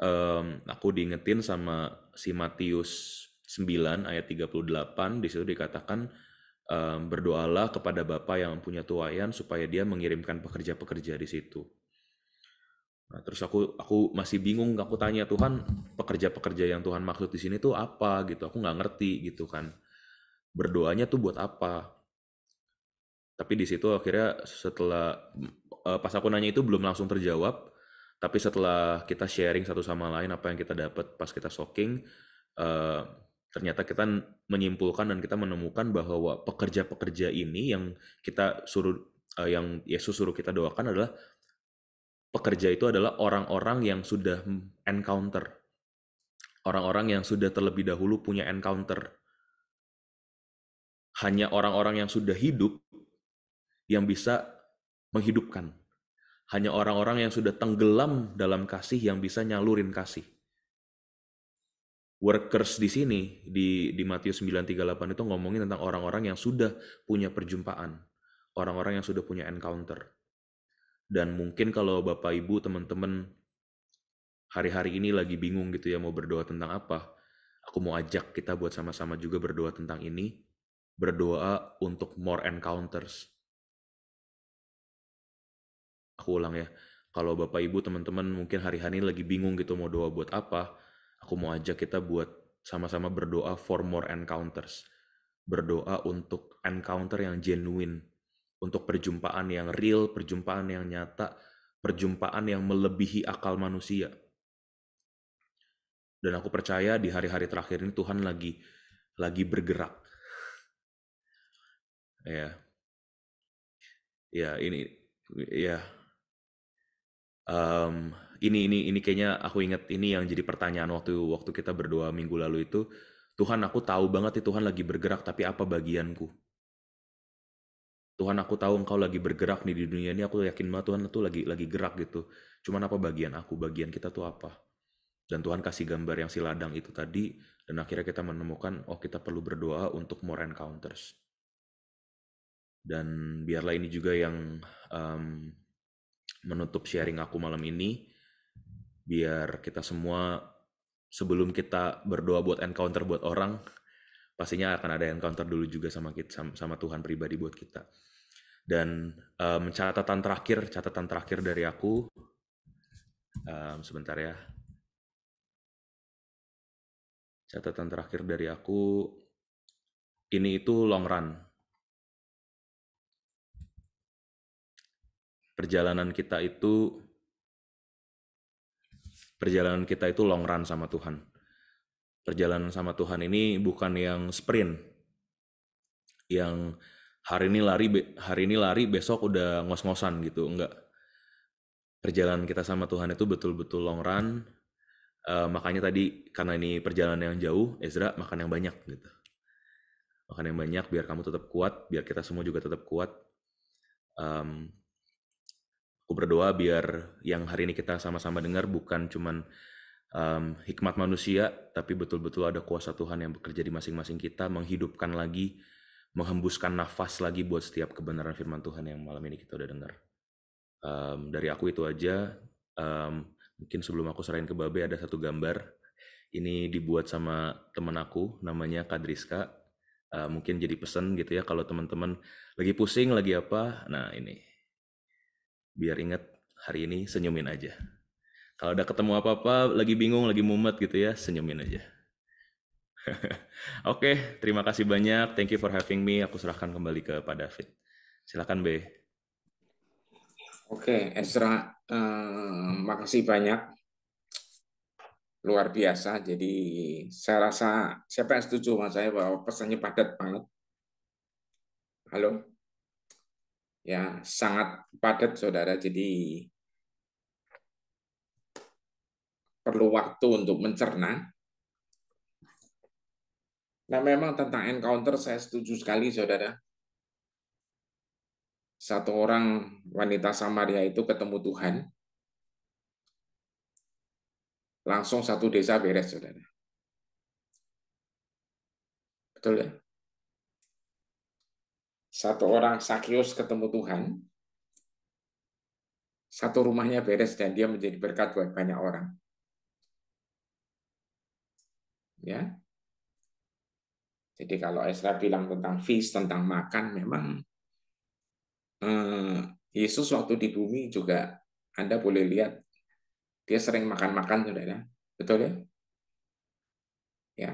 um, aku diingetin sama si Matius 9 ayat 38 di situ dikatakan um, berdoalah kepada Bapa yang punya tuayan supaya dia mengirimkan pekerja-pekerja di situ. Nah, terus aku aku masih bingung aku tanya Tuhan pekerja-pekerja yang Tuhan maksud di sini tuh apa gitu aku nggak ngerti gitu kan berdoanya tuh buat apa tapi di situ akhirnya setelah uh, pas aku nanya itu belum langsung terjawab, tapi setelah kita sharing satu sama lain apa yang kita dapat pas kita shocking uh, eh, ternyata kita menyimpulkan dan kita menemukan bahwa pekerja-pekerja ini yang kita suruh uh, yang Yesus suruh kita doakan adalah pekerja itu adalah orang-orang yang sudah encounter orang-orang yang sudah terlebih dahulu punya encounter hanya orang-orang yang sudah hidup yang bisa menghidupkan. Hanya orang-orang yang sudah tenggelam dalam kasih yang bisa nyalurin kasih. Workers di sini di di Matius 9:38 itu ngomongin tentang orang-orang yang sudah punya perjumpaan, orang-orang yang sudah punya encounter. Dan mungkin kalau Bapak Ibu, teman-teman hari-hari ini lagi bingung gitu ya mau berdoa tentang apa, aku mau ajak kita buat sama-sama juga berdoa tentang ini, berdoa untuk more encounters, aku ulang ya kalau bapak ibu teman-teman mungkin hari-hari ini lagi bingung gitu mau doa buat apa aku mau ajak kita buat sama-sama berdoa for more encounters berdoa untuk encounter yang genuine untuk perjumpaan yang real perjumpaan yang nyata perjumpaan yang melebihi akal manusia dan aku percaya di hari-hari terakhir ini Tuhan lagi lagi bergerak ya ya ini ya um, ini ini ini kayaknya aku inget ini yang jadi pertanyaan waktu waktu kita berdoa minggu lalu itu, "Tuhan aku tahu banget ya Tuhan lagi bergerak tapi apa bagianku?" "Tuhan aku tahu Engkau lagi bergerak nih di dunia ini aku yakin banget Tuhan tuh lagi lagi gerak gitu, cuman apa bagian aku, bagian kita tuh apa?" Dan Tuhan kasih gambar yang si ladang itu tadi dan akhirnya kita menemukan, oh kita perlu berdoa untuk more encounters. Dan biarlah ini juga yang, um, menutup sharing aku malam ini biar kita semua sebelum kita berdoa buat encounter buat orang pastinya akan ada encounter dulu juga sama kita sama Tuhan pribadi buat kita dan um, eh, catatan terakhir catatan terakhir dari aku um, sebentar ya catatan terakhir dari aku ini itu long run perjalanan kita itu perjalanan kita itu long run sama Tuhan. Perjalanan sama Tuhan ini bukan yang sprint. Yang hari ini lari hari ini lari besok udah ngos-ngosan gitu, enggak. Perjalanan kita sama Tuhan itu betul-betul long run. Uh, makanya tadi karena ini perjalanan yang jauh, Ezra makan yang banyak gitu. Makan yang banyak biar kamu tetap kuat, biar kita semua juga tetap kuat. Um, aku berdoa biar yang hari ini kita sama-sama dengar bukan cuman um, hikmat manusia, tapi betul-betul ada kuasa Tuhan yang bekerja di masing-masing kita, menghidupkan lagi, menghembuskan nafas lagi buat setiap kebenaran firman Tuhan yang malam ini kita udah dengar. Um, dari aku itu aja, um, mungkin sebelum aku serahin ke Babe ada satu gambar, ini dibuat sama temen aku, namanya Kadriska, Uh, mungkin jadi pesan gitu ya kalau teman-teman lagi pusing lagi apa nah ini biar ingat hari ini senyumin aja. Kalau udah ketemu apa-apa, lagi bingung, lagi mumet gitu ya, senyumin aja. Oke, okay, terima kasih banyak. Thank you for having me. Aku serahkan kembali ke Pak David. Silakan, B. Oke, okay, Ezra, uh, makasih banyak. Luar biasa. Jadi saya rasa siapa yang setuju sama saya bahwa pesannya padat banget. Halo ya sangat padat saudara jadi perlu waktu untuk mencerna nah memang tentang encounter saya setuju sekali saudara satu orang wanita Samaria itu ketemu Tuhan langsung satu desa beres saudara betul ya satu orang Sakyus ketemu Tuhan, satu rumahnya beres dan dia menjadi berkat buat banyak orang. Ya. Jadi kalau Ezra bilang tentang feast, tentang makan, memang eh, Yesus waktu di bumi juga Anda boleh lihat dia sering makan-makan, saudara. Betul ya? Ya,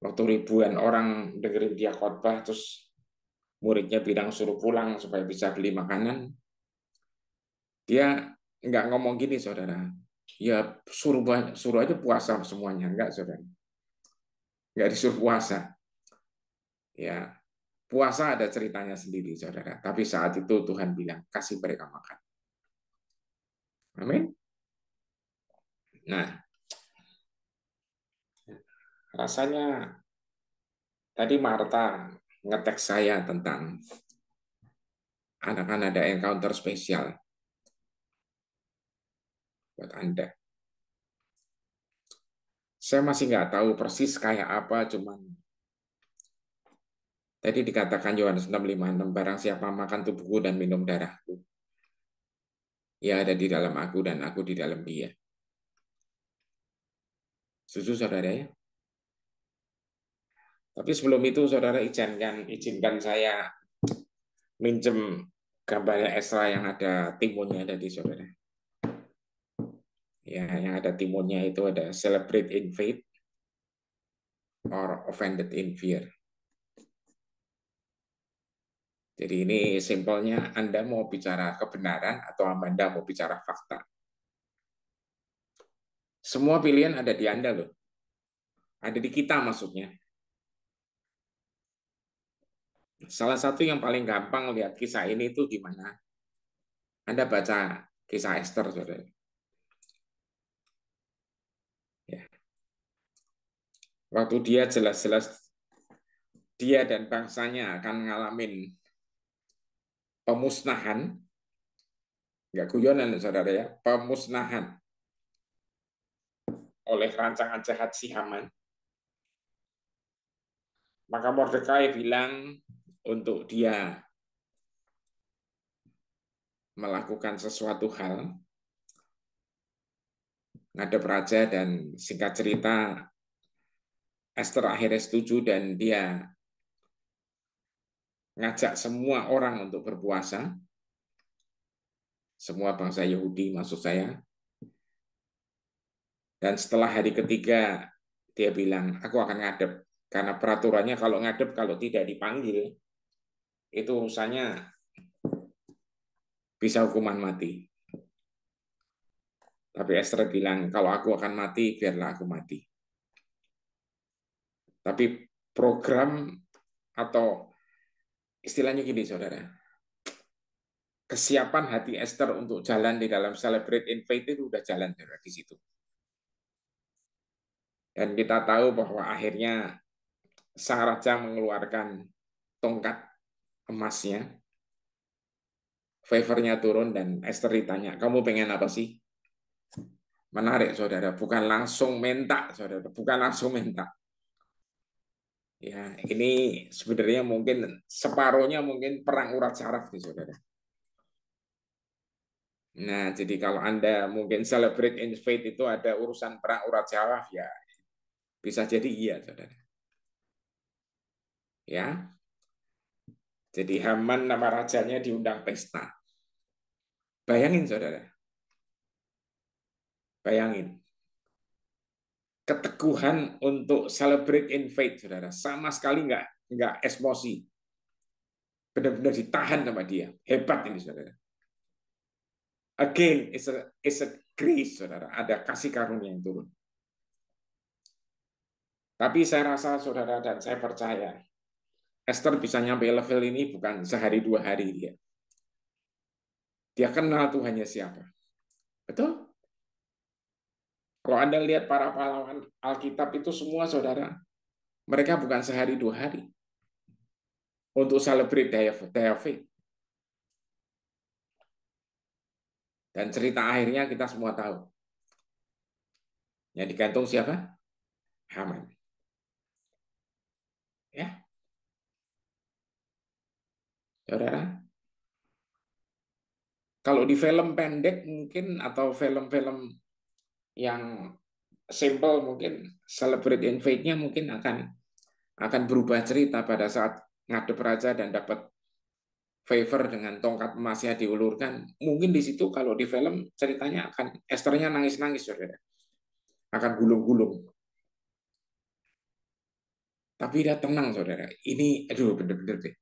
waktu ribuan orang dengerin dia khotbah terus muridnya bilang suruh pulang supaya bisa beli makanan dia nggak ngomong gini saudara ya suruh suruh aja puasa semuanya nggak saudara nggak disuruh puasa ya puasa ada ceritanya sendiri saudara tapi saat itu Tuhan bilang kasih mereka makan amin nah rasanya tadi Marta ngetek saya tentang akan ada encounter spesial buat Anda. Saya masih nggak tahu persis kayak apa, cuman Tadi dikatakan Yohanes 6:56 barang siapa makan tubuhku dan minum darahku. Ia ada di dalam aku dan aku di dalam dia. Susu saudara ya. Tapi sebelum itu saudara izinkan izinkan saya minjem gambarnya Esra yang ada timunnya ada di saudara. Ya, yang ada timunnya itu ada celebrate in faith or offended in fear. Jadi ini simpelnya Anda mau bicara kebenaran atau Anda mau bicara fakta. Semua pilihan ada di Anda loh. Ada di kita maksudnya. Salah satu yang paling gampang lihat kisah ini itu gimana? Anda baca kisah Esther, saudara. Ya. Waktu dia jelas-jelas dia dan bangsanya akan ngalamin pemusnahan, nggak guyonan saudara ya, pemusnahan oleh rancangan jahat si Haman. Maka Mordecai bilang, untuk dia melakukan sesuatu hal ngadep raja dan singkat cerita Esther akhirnya setuju dan dia ngajak semua orang untuk berpuasa semua bangsa Yahudi maksud saya dan setelah hari ketiga dia bilang aku akan ngadep karena peraturannya kalau ngadep kalau tidak dipanggil itu urusannya bisa hukuman mati. Tapi Esther bilang, kalau aku akan mati, biarlah aku mati. Tapi program atau istilahnya gini, saudara. Kesiapan hati Esther untuk jalan di dalam Celebrate in Faith itu udah jalan saudara, di situ. Dan kita tahu bahwa akhirnya Sang Raja mengeluarkan tongkat emasnya, favornya turun dan Esther ditanya, kamu pengen apa sih? Menarik saudara, bukan langsung minta saudara, bukan langsung minta. Ya, ini sebenarnya mungkin separuhnya mungkin perang urat saraf nih saudara. Nah, jadi kalau Anda mungkin celebrate in faith itu ada urusan perang urat saraf ya bisa jadi iya saudara. Ya, jadi Haman nama rajanya diundang pesta. Bayangin saudara. Bayangin. Keteguhan untuk celebrate in faith, saudara. Sama sekali nggak nggak emosi. Benar-benar ditahan sama dia. Hebat ini, saudara. Again, it's a, it's a grace, saudara. Ada kasih karunia yang turun. Tapi saya rasa, saudara, dan saya percaya, Esther bisa nyampe level ini bukan sehari dua hari dia. Dia kenal Tuhannya siapa. Betul? Kalau Anda lihat para pahlawan Alkitab itu semua saudara, mereka bukan sehari dua hari untuk celebrate David. Dan cerita akhirnya kita semua tahu. Yang digantung siapa? Haman. Ya. Saudara, ya kalau di film pendek mungkin atau film-film yang simple mungkin celebrate invite nya mungkin akan akan berubah cerita pada saat ngadep raja dan dapat favor dengan tongkat emasnya diulurkan. Mungkin di situ kalau di film ceritanya akan Esternya nangis-nangis saudara. Ya akan gulung-gulung. Tapi dia tenang saudara. Ini aduh bener-bener deh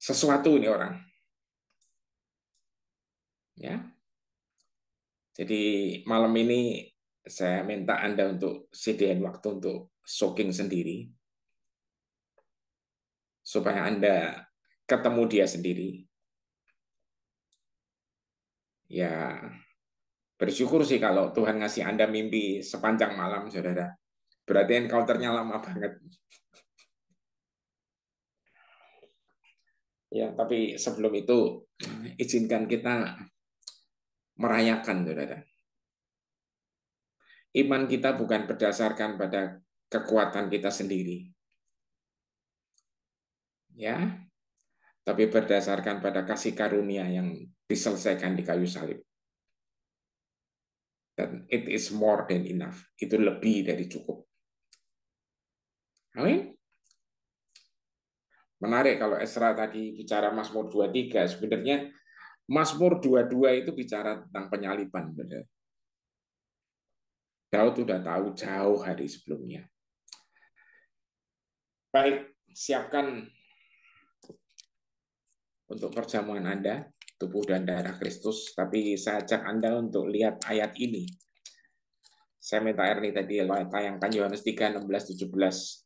sesuatu ini orang. Ya. Jadi malam ini saya minta Anda untuk sediain waktu untuk soaking sendiri. Supaya Anda ketemu dia sendiri. Ya, bersyukur sih kalau Tuhan ngasih Anda mimpi sepanjang malam, saudara. Berarti encounter-nya lama banget. Ya, tapi sebelum itu izinkan kita merayakan, saudara. Iman kita bukan berdasarkan pada kekuatan kita sendiri, ya, tapi berdasarkan pada kasih karunia yang diselesaikan di kayu salib. Dan it is more than enough. Itu lebih dari cukup. Amin. Menarik kalau Esra tadi bicara Mazmur 23, sebenarnya Mazmur 22 itu bicara tentang penyaliban. Benar. Daud sudah tahu jauh hari sebelumnya. Baik, siapkan untuk perjamuan Anda, tubuh dan darah Kristus, tapi saya ajak Anda untuk lihat ayat ini. Saya minta Erni tadi tayangkan Yohanes 3, 16, 17.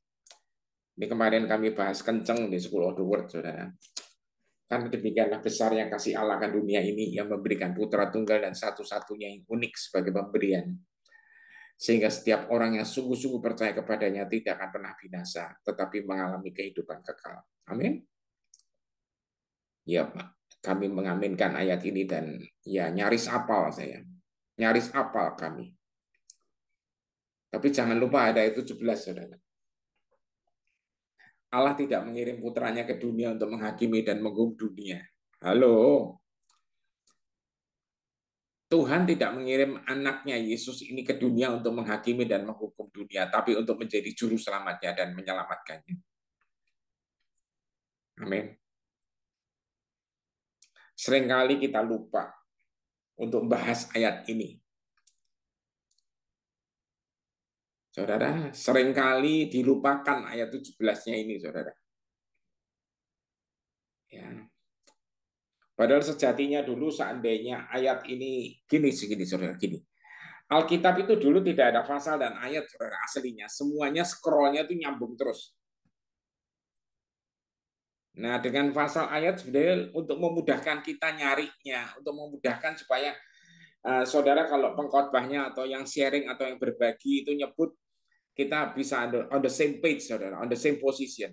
Ini kemarin kami bahas kenceng di School of the World, saudara. Kan demikianlah besar yang kasih Allah akan dunia ini yang memberikan putra tunggal dan satu-satunya yang unik sebagai pemberian. Sehingga setiap orang yang sungguh-sungguh percaya kepadanya tidak akan pernah binasa, tetapi mengalami kehidupan kekal. Amin. Ya, Pak. Kami mengaminkan ayat ini dan ya nyaris apal saya. Nyaris apal kami. Tapi jangan lupa ada itu 17, saudara. Allah tidak mengirim putranya ke dunia untuk menghakimi dan menghukum dunia. Halo. Tuhan tidak mengirim anaknya Yesus ini ke dunia untuk menghakimi dan menghukum dunia, tapi untuk menjadi juru selamatnya dan menyelamatkannya. Amin. Seringkali kita lupa untuk membahas ayat ini. Saudara, seringkali dilupakan ayat 17-nya ini, saudara. Ya. Padahal sejatinya dulu seandainya ayat ini gini segini, saudara, gini. Alkitab itu dulu tidak ada pasal dan ayat, saudara, aslinya. Semuanya scrollnya itu nyambung terus. Nah, dengan pasal ayat sebenarnya untuk memudahkan kita nyarinya, untuk memudahkan supaya Eh, saudara kalau pengkhotbahnya atau yang sharing atau yang berbagi itu nyebut kita bisa on the same page saudara, on the same position.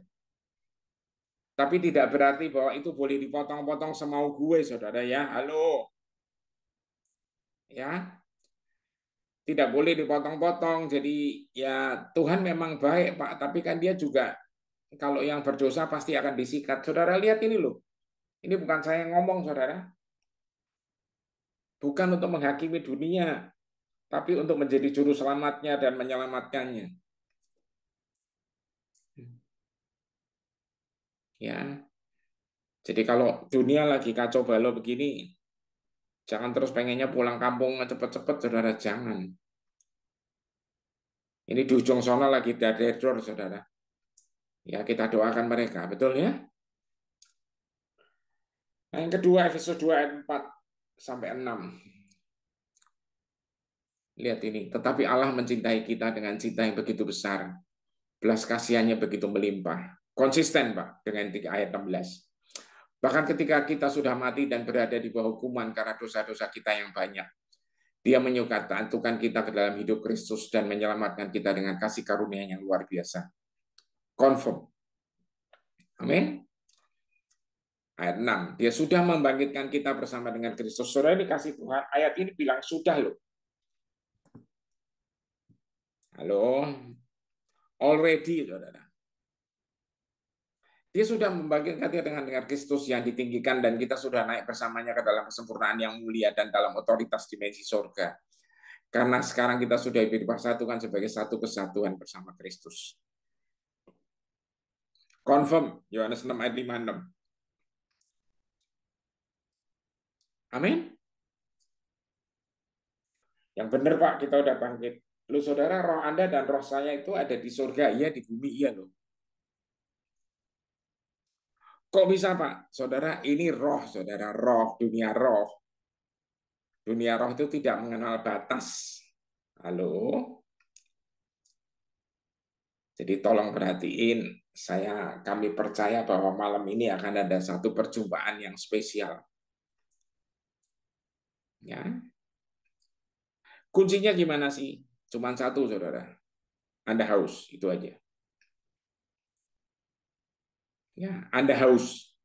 Tapi tidak berarti bahwa itu boleh dipotong-potong semau gue saudara ya. Halo. Ya. Tidak boleh dipotong-potong. Jadi ya Tuhan memang baik Pak, tapi kan dia juga kalau yang berdosa pasti akan disikat. Saudara lihat ini loh. Ini bukan saya yang ngomong saudara. Bukan untuk menghakimi dunia, tapi untuk menjadi juru selamatnya dan menyelamatkannya. Ya. Jadi kalau dunia lagi kacau balau begini, jangan terus pengennya pulang kampung cepet-cepet, saudara. Jangan. Ini di ujung sana lagi dadedor, saudara. Ya, kita doakan mereka, betul ya? Nah, yang kedua, Efesus 2 ayat 4 sampai 6. Lihat ini, tetapi Allah mencintai kita dengan cinta yang begitu besar. Belas kasihannya begitu melimpah. Konsisten, Pak, dengan ayat 16. Bahkan ketika kita sudah mati dan berada di bawah hukuman karena dosa-dosa kita yang banyak, dia menyukatakan kita ke dalam hidup Kristus dan menyelamatkan kita dengan kasih karunia yang luar biasa. Confirm. Amin ayat 6. Dia sudah membangkitkan kita bersama dengan Kristus. Saudara kasih Tuhan, ayat ini bilang sudah loh. Halo. Already, saudara. Dia sudah membangkitkan kita dengan dengan Kristus yang ditinggikan dan kita sudah naik bersamanya ke dalam kesempurnaan yang mulia dan dalam otoritas dimensi surga. Karena sekarang kita sudah dipersatukan sebagai satu kesatuan bersama Kristus. Confirm, Yohanes 6 ayat 56. Amin. Yang benar Pak, kita udah bangkit. Lu saudara, roh Anda dan roh saya itu ada di surga, iya di bumi, iya loh. Kok bisa Pak? Saudara, ini roh, saudara, roh, dunia roh. Dunia roh itu tidak mengenal batas. Halo? Jadi tolong perhatiin, saya kami percaya bahwa malam ini akan ada satu perjumpaan yang spesial Ya. Kuncinya gimana sih? Cuman satu, saudara. Anda haus, itu aja. Ya, Anda haus.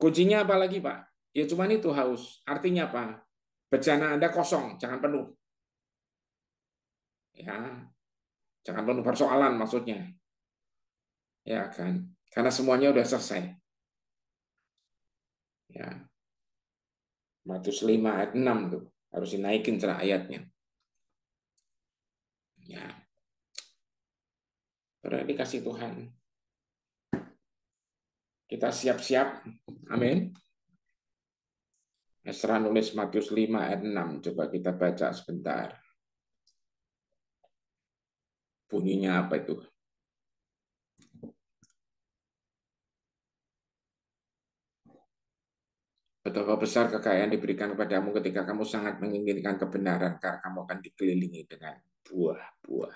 Kuncinya apa lagi, Pak? Ya cuman itu haus. Artinya apa? Bejana Anda kosong, jangan penuh. Ya. Jangan penuh persoalan maksudnya. Ya kan? Karena semuanya sudah selesai. Ya. 5 ayat 6 tuh. Harus dinaikin cara ayatnya. Ya. Berarti kasih Tuhan. Kita siap-siap. Amin. Esra nulis Matius 5 ayat 6. Coba kita baca sebentar. Bunyinya apa itu? Betapa besar kekayaan diberikan kepadamu ketika kamu sangat menginginkan kebenaran, karena kamu akan dikelilingi dengan buah-buah.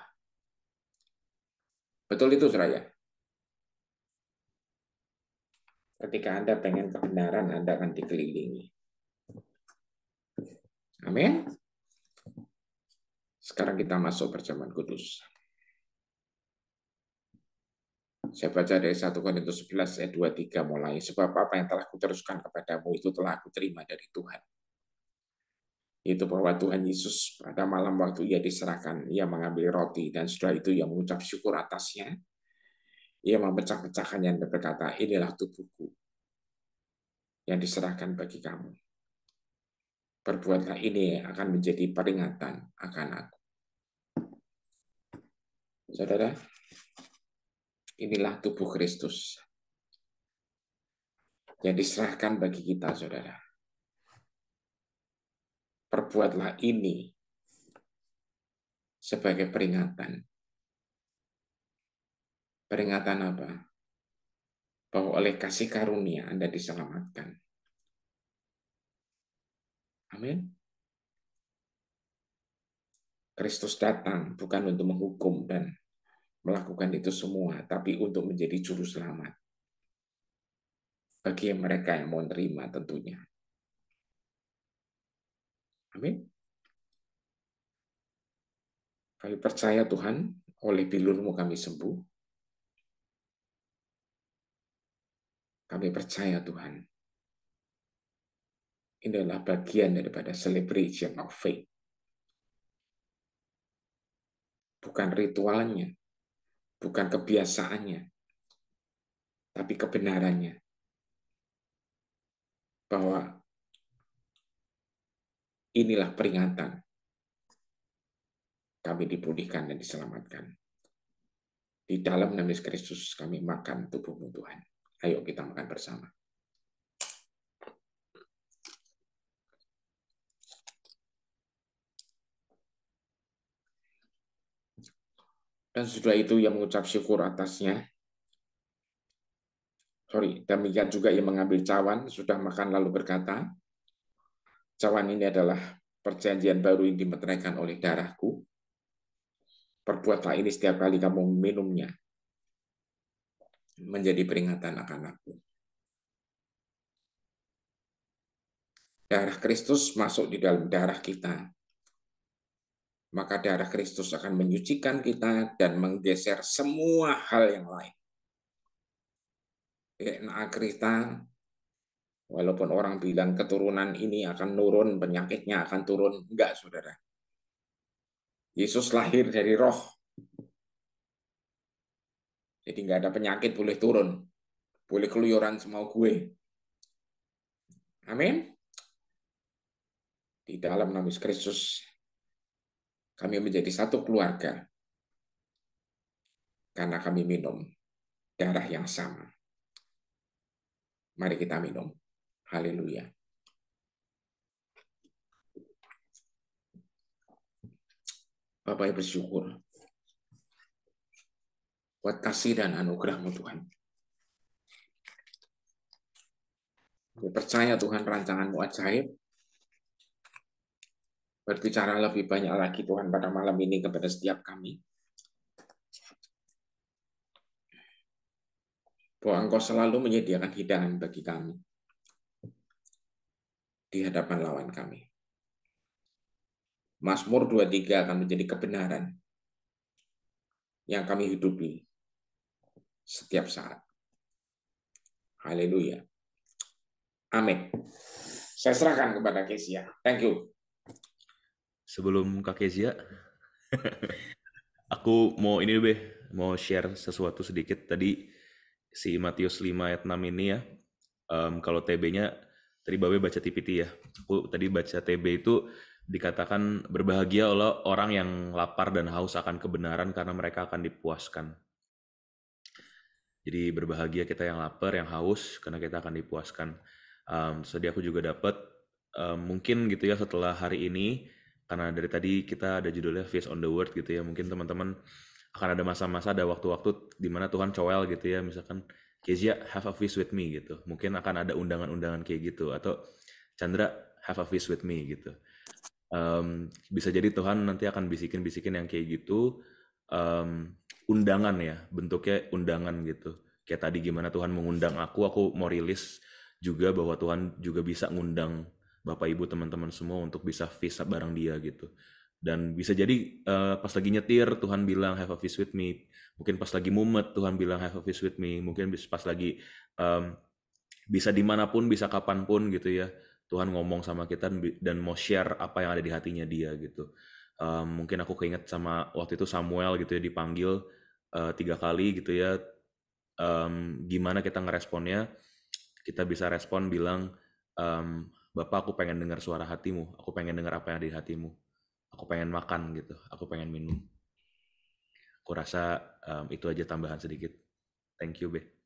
Betul itu, Suraya? Ketika Anda pengen kebenaran, Anda akan dikelilingi. Amin. Sekarang kita masuk perjamuan kudus. Saya baca dari 1 Korintus sebelas ayat tiga mulai, sebab apa yang telah kuteruskan kepadamu itu telah aku terima dari Tuhan. Itu bahwa Tuhan Yesus pada malam waktu ia diserahkan, ia mengambil roti, dan setelah itu ia mengucap syukur atasnya. Ia memecah-pecahkannya dan berkata, inilah tubuhku yang diserahkan bagi kamu. Perbuatlah ini akan menjadi peringatan akan aku. Saudara, Inilah tubuh Kristus yang diserahkan bagi kita, saudara. Perbuatlah ini sebagai peringatan. Peringatan apa? Bahwa oleh kasih karunia Anda diselamatkan. Amin. Kristus datang bukan untuk menghukum dan melakukan itu semua, tapi untuk menjadi juru selamat. Bagi mereka yang mau terima tentunya. Amin. Kami percaya Tuhan, oleh bilurmu kami sembuh. Kami percaya Tuhan. Ini adalah bagian daripada celebration of faith. Bukan ritualnya, bukan kebiasaannya, tapi kebenarannya. Bahwa inilah peringatan kami dipulihkan dan diselamatkan. Di dalam nama Kristus kami makan tubuhmu Tuhan. Ayo kita makan bersama. dan sudah itu yang mengucap syukur atasnya. Sorry, demikian juga yang mengambil cawan, sudah makan lalu berkata, cawan ini adalah perjanjian baru yang dimeteraikan oleh darahku. Perbuatlah ini setiap kali kamu minumnya, menjadi peringatan akan aku. Darah Kristus masuk di dalam darah kita, maka darah Kristus akan menyucikan kita dan menggeser semua hal yang lain. DNA kita, walaupun orang bilang keturunan ini akan turun, penyakitnya akan turun, enggak saudara. Yesus lahir dari roh. Jadi enggak ada penyakit boleh turun. Boleh keluyuran semau gue. Amin. Di dalam nama Kristus kami menjadi satu keluarga karena kami minum darah yang sama. Mari kita minum. Haleluya. Bapak Ibu bersyukur, Buat kasih dan anugerahmu Tuhan. Kami percaya Tuhan rancanganmu ajaib berbicara lebih banyak lagi Tuhan pada malam ini kepada setiap kami. Bahwa Engkau selalu menyediakan hidangan bagi kami di hadapan lawan kami. Mazmur 23 akan menjadi kebenaran yang kami hidupi setiap saat. Haleluya. Amin. Saya serahkan kepada Kesia. Thank you sebelum Kak Kezia, aku mau ini deh, mau share sesuatu sedikit. Tadi si Matius 5 ayat 6 ini ya, um, kalau TB-nya, tadi Babe baca TPT ya, aku tadi baca TB itu dikatakan berbahagia oleh orang yang lapar dan haus akan kebenaran karena mereka akan dipuaskan. Jadi berbahagia kita yang lapar, yang haus karena kita akan dipuaskan. Um, so, aku juga dapat um, mungkin gitu ya setelah hari ini karena dari tadi kita ada judulnya Face on the world gitu ya. Mungkin teman-teman akan ada masa-masa, ada waktu-waktu di mana Tuhan cowel gitu ya. Misalkan, Kezia, have a face with me gitu. Mungkin akan ada undangan-undangan kayak gitu. Atau Chandra, have a face with me gitu. Um, bisa jadi Tuhan nanti akan bisikin-bisikin yang kayak gitu. Um, undangan ya, bentuknya undangan gitu. Kayak tadi gimana Tuhan mengundang aku, aku mau rilis juga bahwa Tuhan juga bisa ngundang bapak ibu teman-teman semua untuk bisa visa up bareng dia gitu dan bisa jadi uh, pas lagi nyetir Tuhan bilang have a fish with me mungkin pas lagi mumet Tuhan bilang have a fish with me mungkin pas lagi um, bisa dimanapun bisa kapanpun gitu ya Tuhan ngomong sama kita dan mau share apa yang ada di hatinya dia gitu um, mungkin aku keinget sama waktu itu Samuel gitu ya dipanggil uh, tiga kali gitu ya um, gimana kita ngeresponnya kita bisa respon bilang um, Bapak aku pengen dengar suara hatimu, aku pengen dengar apa yang ada di hatimu, aku pengen makan gitu, aku pengen minum. Aku rasa um, itu aja tambahan sedikit. Thank you, Be.